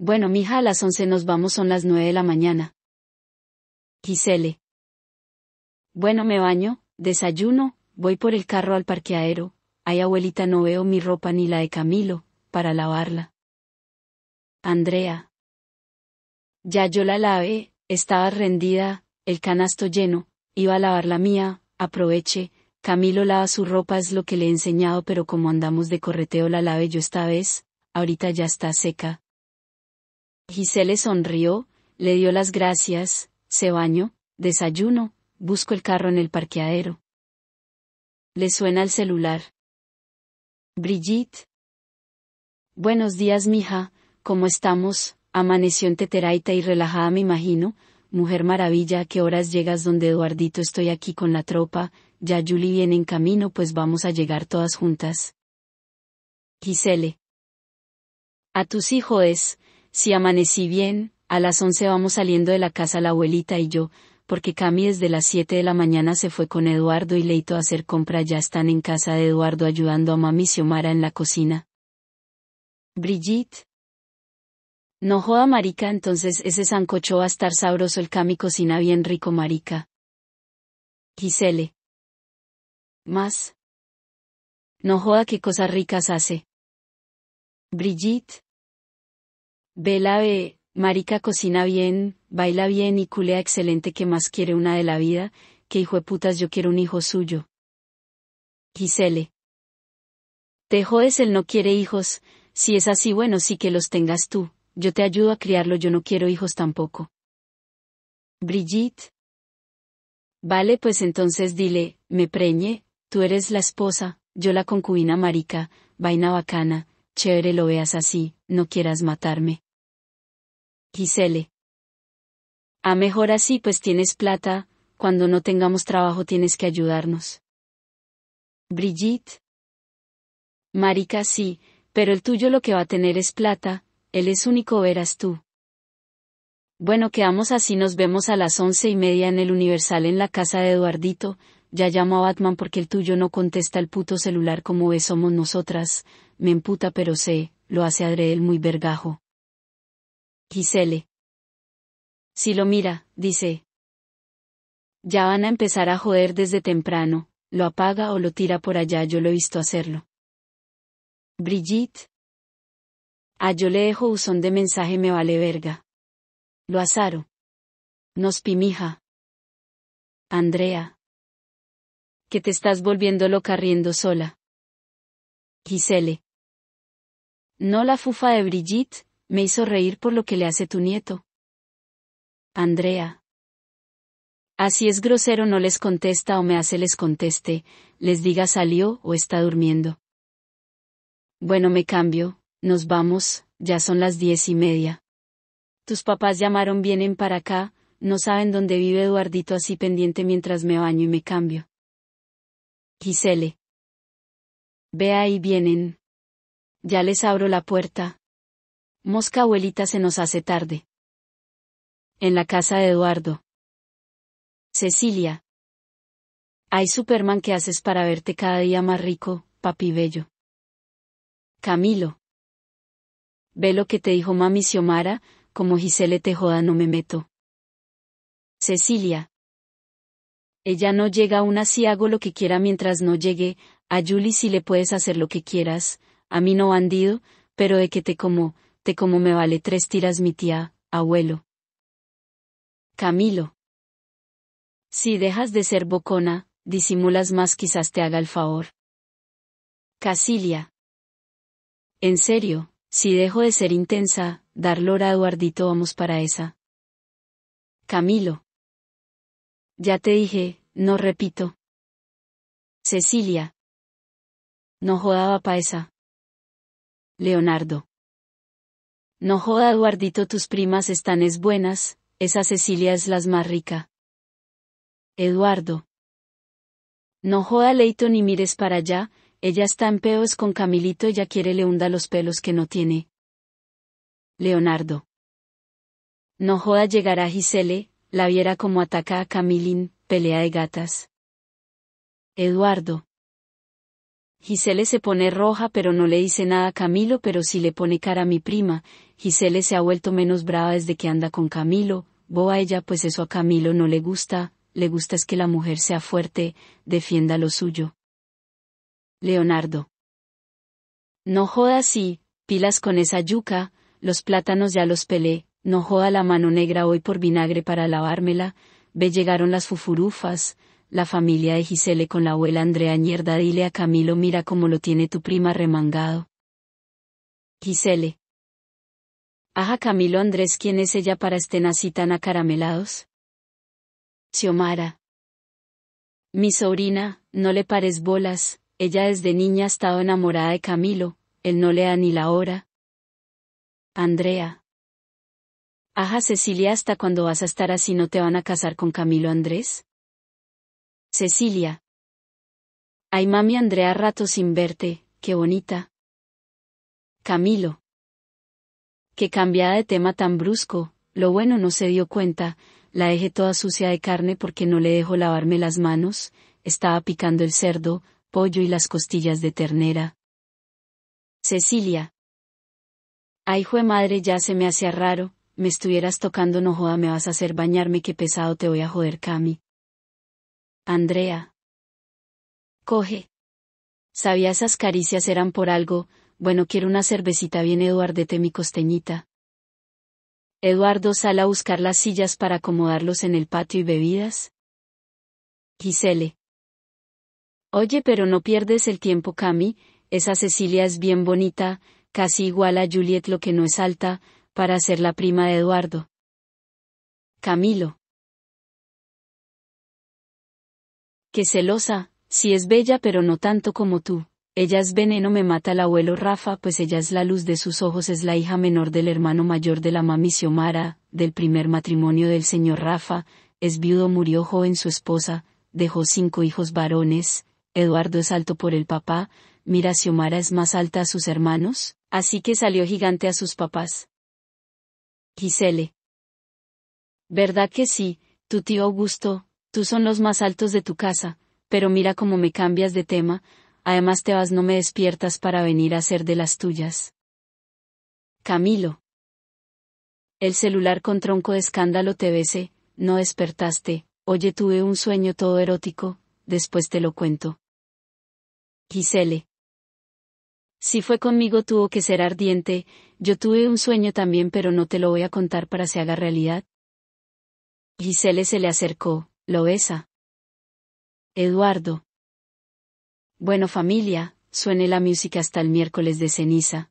Bueno, mija, a las once nos vamos, son las nueve de la mañana. Gisele. Bueno, me baño, desayuno, voy por el carro al parqueadero, ay abuelita no veo mi ropa ni la de Camilo, para lavarla. Andrea. Ya yo la lavé, estaba rendida, el canasto lleno, iba a lavar la mía, aproveché, Camilo lava su ropa es lo que le he enseñado pero como andamos de correteo la lave yo esta vez, ahorita ya está seca. Giselle sonrió, le dio las gracias, se baño, desayuno, busco el carro en el parqueadero. Le suena el celular. Brigitte. Buenos días, mija, ¿cómo estamos? Amaneció en Teteraita y relajada me imagino, mujer maravilla, ¿a qué horas llegas donde Eduardito estoy aquí con la tropa? Ya Julie viene en camino pues vamos a llegar todas juntas. Gisele. A tus hijos es, si amanecí bien, a las once vamos saliendo de la casa la abuelita y yo, porque Cami desde las siete de la mañana se fue con Eduardo y Leito a hacer compra. Ya están en casa de Eduardo ayudando a mami Xiomara en la cocina. Brigitte. No joda marica, entonces ese sancocho va a estar sabroso. El Cami cocina bien rico marica. Gisele. Más. No joda qué cosas ricas hace. Brigitte. Vela marica cocina bien, baila bien y culea excelente que más quiere una de la vida, que hijo de putas yo quiero un hijo suyo. Gisele. Te jodes él no quiere hijos, si es así bueno sí que los tengas tú, yo te ayudo a criarlo yo no quiero hijos tampoco. Brigitte. Vale pues entonces dile, me preñe, Tú eres la esposa, yo la concubina marica, vaina bacana, chévere lo veas así, no quieras matarme. Gisele. A ah, mejor así pues tienes plata, cuando no tengamos trabajo tienes que ayudarnos. Brigitte. Marica sí, pero el tuyo lo que va a tener es plata, él es único verás tú. Bueno, quedamos así, nos vemos a las once y media en el Universal en la casa de Eduardito, ya llamo a Batman porque el tuyo no contesta el puto celular como es somos nosotras, me emputa pero sé, lo hace Adriel muy vergajo. Gisele. Si lo mira, dice. Ya van a empezar a joder desde temprano, lo apaga o lo tira por allá, yo lo he visto hacerlo. Brigitte. Ah, yo le dejo usón de mensaje, me vale verga. Lo azaro. Nos pimija. Andrea que te estás volviendo loca riendo sola. Gisele. No la fufa de Brigitte, me hizo reír por lo que le hace tu nieto. Andrea. Así es grosero no les contesta o me hace les conteste, les diga salió o está durmiendo. Bueno me cambio, nos vamos, ya son las diez y media. Tus papás llamaron vienen para acá, no saben dónde vive Eduardito así pendiente mientras me baño y me cambio. Gisele. Ve ahí vienen. Ya les abro la puerta. Mosca abuelita se nos hace tarde. En la casa de Eduardo. Cecilia. Hay Superman, que haces para verte cada día más rico, papi bello? Camilo. Ve lo que te dijo mami Xiomara, como Gisele te joda no me meto. Cecilia. Ella no llega aún así hago lo que quiera mientras no llegue, a Julie si le puedes hacer lo que quieras, a mí no andido, pero de que te como, te como me vale tres tiras mi tía, abuelo. Camilo. Si dejas de ser bocona, disimulas más quizás te haga el favor. Casilia. En serio, si dejo de ser intensa, darlo a Eduardito vamos para esa. Camilo. Ya te dije, no repito. Cecilia. No jodaba paesa. Leonardo. No joda Eduardito, tus primas están es buenas, esa Cecilia es las más rica. Eduardo. No joda Leito ni mires para allá, ella está en peos con Camilito y ya quiere le hunda los pelos que no tiene. Leonardo. No joda llegará Gisele, la viera como ataca a Camilín, pelea de gatas. Eduardo. Gisele se pone roja pero no le dice nada a Camilo pero si le pone cara a mi prima, Gisele se ha vuelto menos brava desde que anda con Camilo, a ella pues eso a Camilo no le gusta, le gusta es que la mujer sea fuerte, defienda lo suyo. Leonardo. No jodas y pilas con esa yuca, los plátanos ya los pelé, no joda la mano negra hoy por vinagre para lavármela, ve llegaron las fufurufas, la familia de Gisele con la abuela Andrea Ñerda dile a Camilo mira cómo lo tiene tu prima remangado. Gisele. Aja Camilo Andrés ¿quién es ella para estén así tan acaramelados? Xiomara. Mi sobrina, no le pares bolas, ella desde niña ha estado enamorada de Camilo, él no le da ni la hora. Andrea. Aja Cecilia, ¿hasta cuando vas a estar así? ¿No te van a casar con Camilo Andrés? Cecilia. Ay mami Andrea, rato sin verte, qué bonita. Camilo. Qué cambiada de tema tan brusco, lo bueno no se dio cuenta, la dejé toda sucia de carne porque no le dejo lavarme las manos, estaba picando el cerdo, pollo y las costillas de ternera. Cecilia. Ay, jue madre, ya se me hacía raro, me estuvieras tocando no joda me vas a hacer bañarme que pesado te voy a joder Cami. Andrea. Coge. Sabía esas caricias eran por algo, bueno quiero una cervecita bien Eduardete mi costeñita. Eduardo sale a buscar las sillas para acomodarlos en el patio y bebidas. Gisele. Oye pero no pierdes el tiempo Cami, esa Cecilia es bien bonita, casi igual a Juliet lo que no es alta, para ser la prima de Eduardo. Camilo. ¡Qué celosa, si es bella pero no tanto como tú. Ella es veneno me mata el abuelo Rafa, pues ella es la luz de sus ojos, es la hija menor del hermano mayor de la mami Xiomara, del primer matrimonio del señor Rafa, es viudo murió joven su esposa, dejó cinco hijos varones, Eduardo es alto por el papá, mira Xiomara es más alta a sus hermanos, así que salió gigante a sus papás. Gisele. ¿Verdad que sí, tu tío Augusto, tú son los más altos de tu casa, pero mira cómo me cambias de tema, además te vas no me despiertas para venir a ser de las tuyas. Camilo. El celular con tronco de escándalo te besé, no despertaste, oye tuve un sueño todo erótico, después te lo cuento. Gisele. Si fue conmigo tuvo que ser ardiente, yo tuve un sueño también pero no te lo voy a contar para se haga realidad. Gisele se le acercó, lo besa. Eduardo. Bueno familia, suene la música hasta el miércoles de ceniza.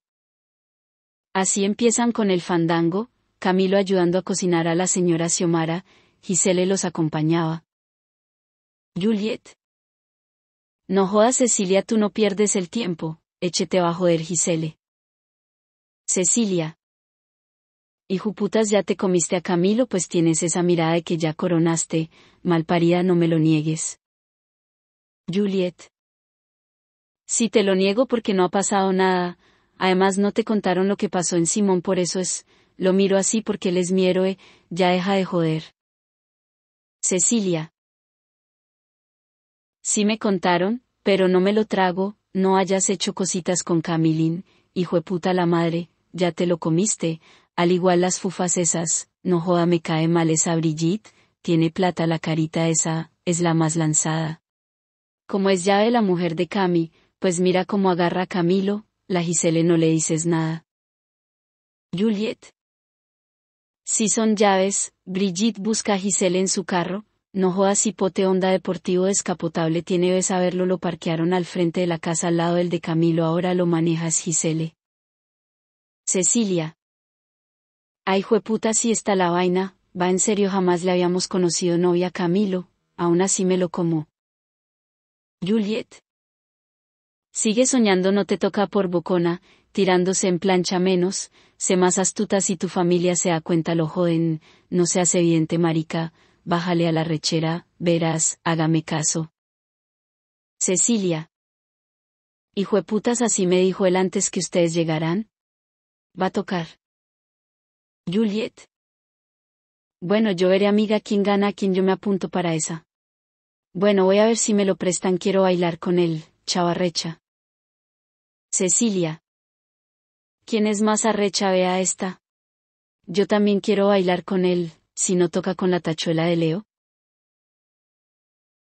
Así empiezan con el fandango, Camilo ayudando a cocinar a la señora Xiomara, Gisele los acompañaba. Juliet. No jodas Cecilia, tú no pierdes el tiempo, échete bajo joder, Gisele. Cecilia. putas, ya te comiste a Camilo pues tienes esa mirada de que ya coronaste, malparida no me lo niegues. Juliet. Si te lo niego porque no ha pasado nada, además no te contaron lo que pasó en Simón por eso es, lo miro así porque les es mi ya deja de joder. Cecilia. Sí me contaron, pero no me lo trago, no hayas hecho cositas con Camilín, hijo de puta la madre, ya te lo comiste, al igual las fufas esas, no joda me cae mal esa Brigitte, tiene plata la carita esa, es la más lanzada. Como es llave la mujer de Cami, pues mira cómo agarra Camilo, la Gisele no le dices nada. Juliet. Si son llaves, Brigitte busca a Gisele en su carro, no jodas pote onda Deportivo descapotable tiene de saberlo lo parquearon al frente de la casa al lado del de Camilo ahora lo manejas Gisele. Cecilia. Ay jueputa si está la vaina, va en serio jamás le habíamos conocido novia Camilo, aún así me lo como. Juliet. Sigue soñando no te toca por bocona, tirándose en plancha menos, sé más astuta si tu familia se da cuenta lo joden, no seas evidente marica, bájale a la rechera, verás, hágame caso. Cecilia. Hijo de putas, así me dijo él antes que ustedes llegarán? Va a tocar. Juliet. Bueno, yo veré amiga quien gana, a quién yo me apunto para esa. Bueno, voy a ver si me lo prestan, quiero bailar con él, Chavarrecha. Cecilia. ¿Quién es más arrecha? Vea esta. Yo también quiero bailar con él, si no toca con la tachuela de Leo,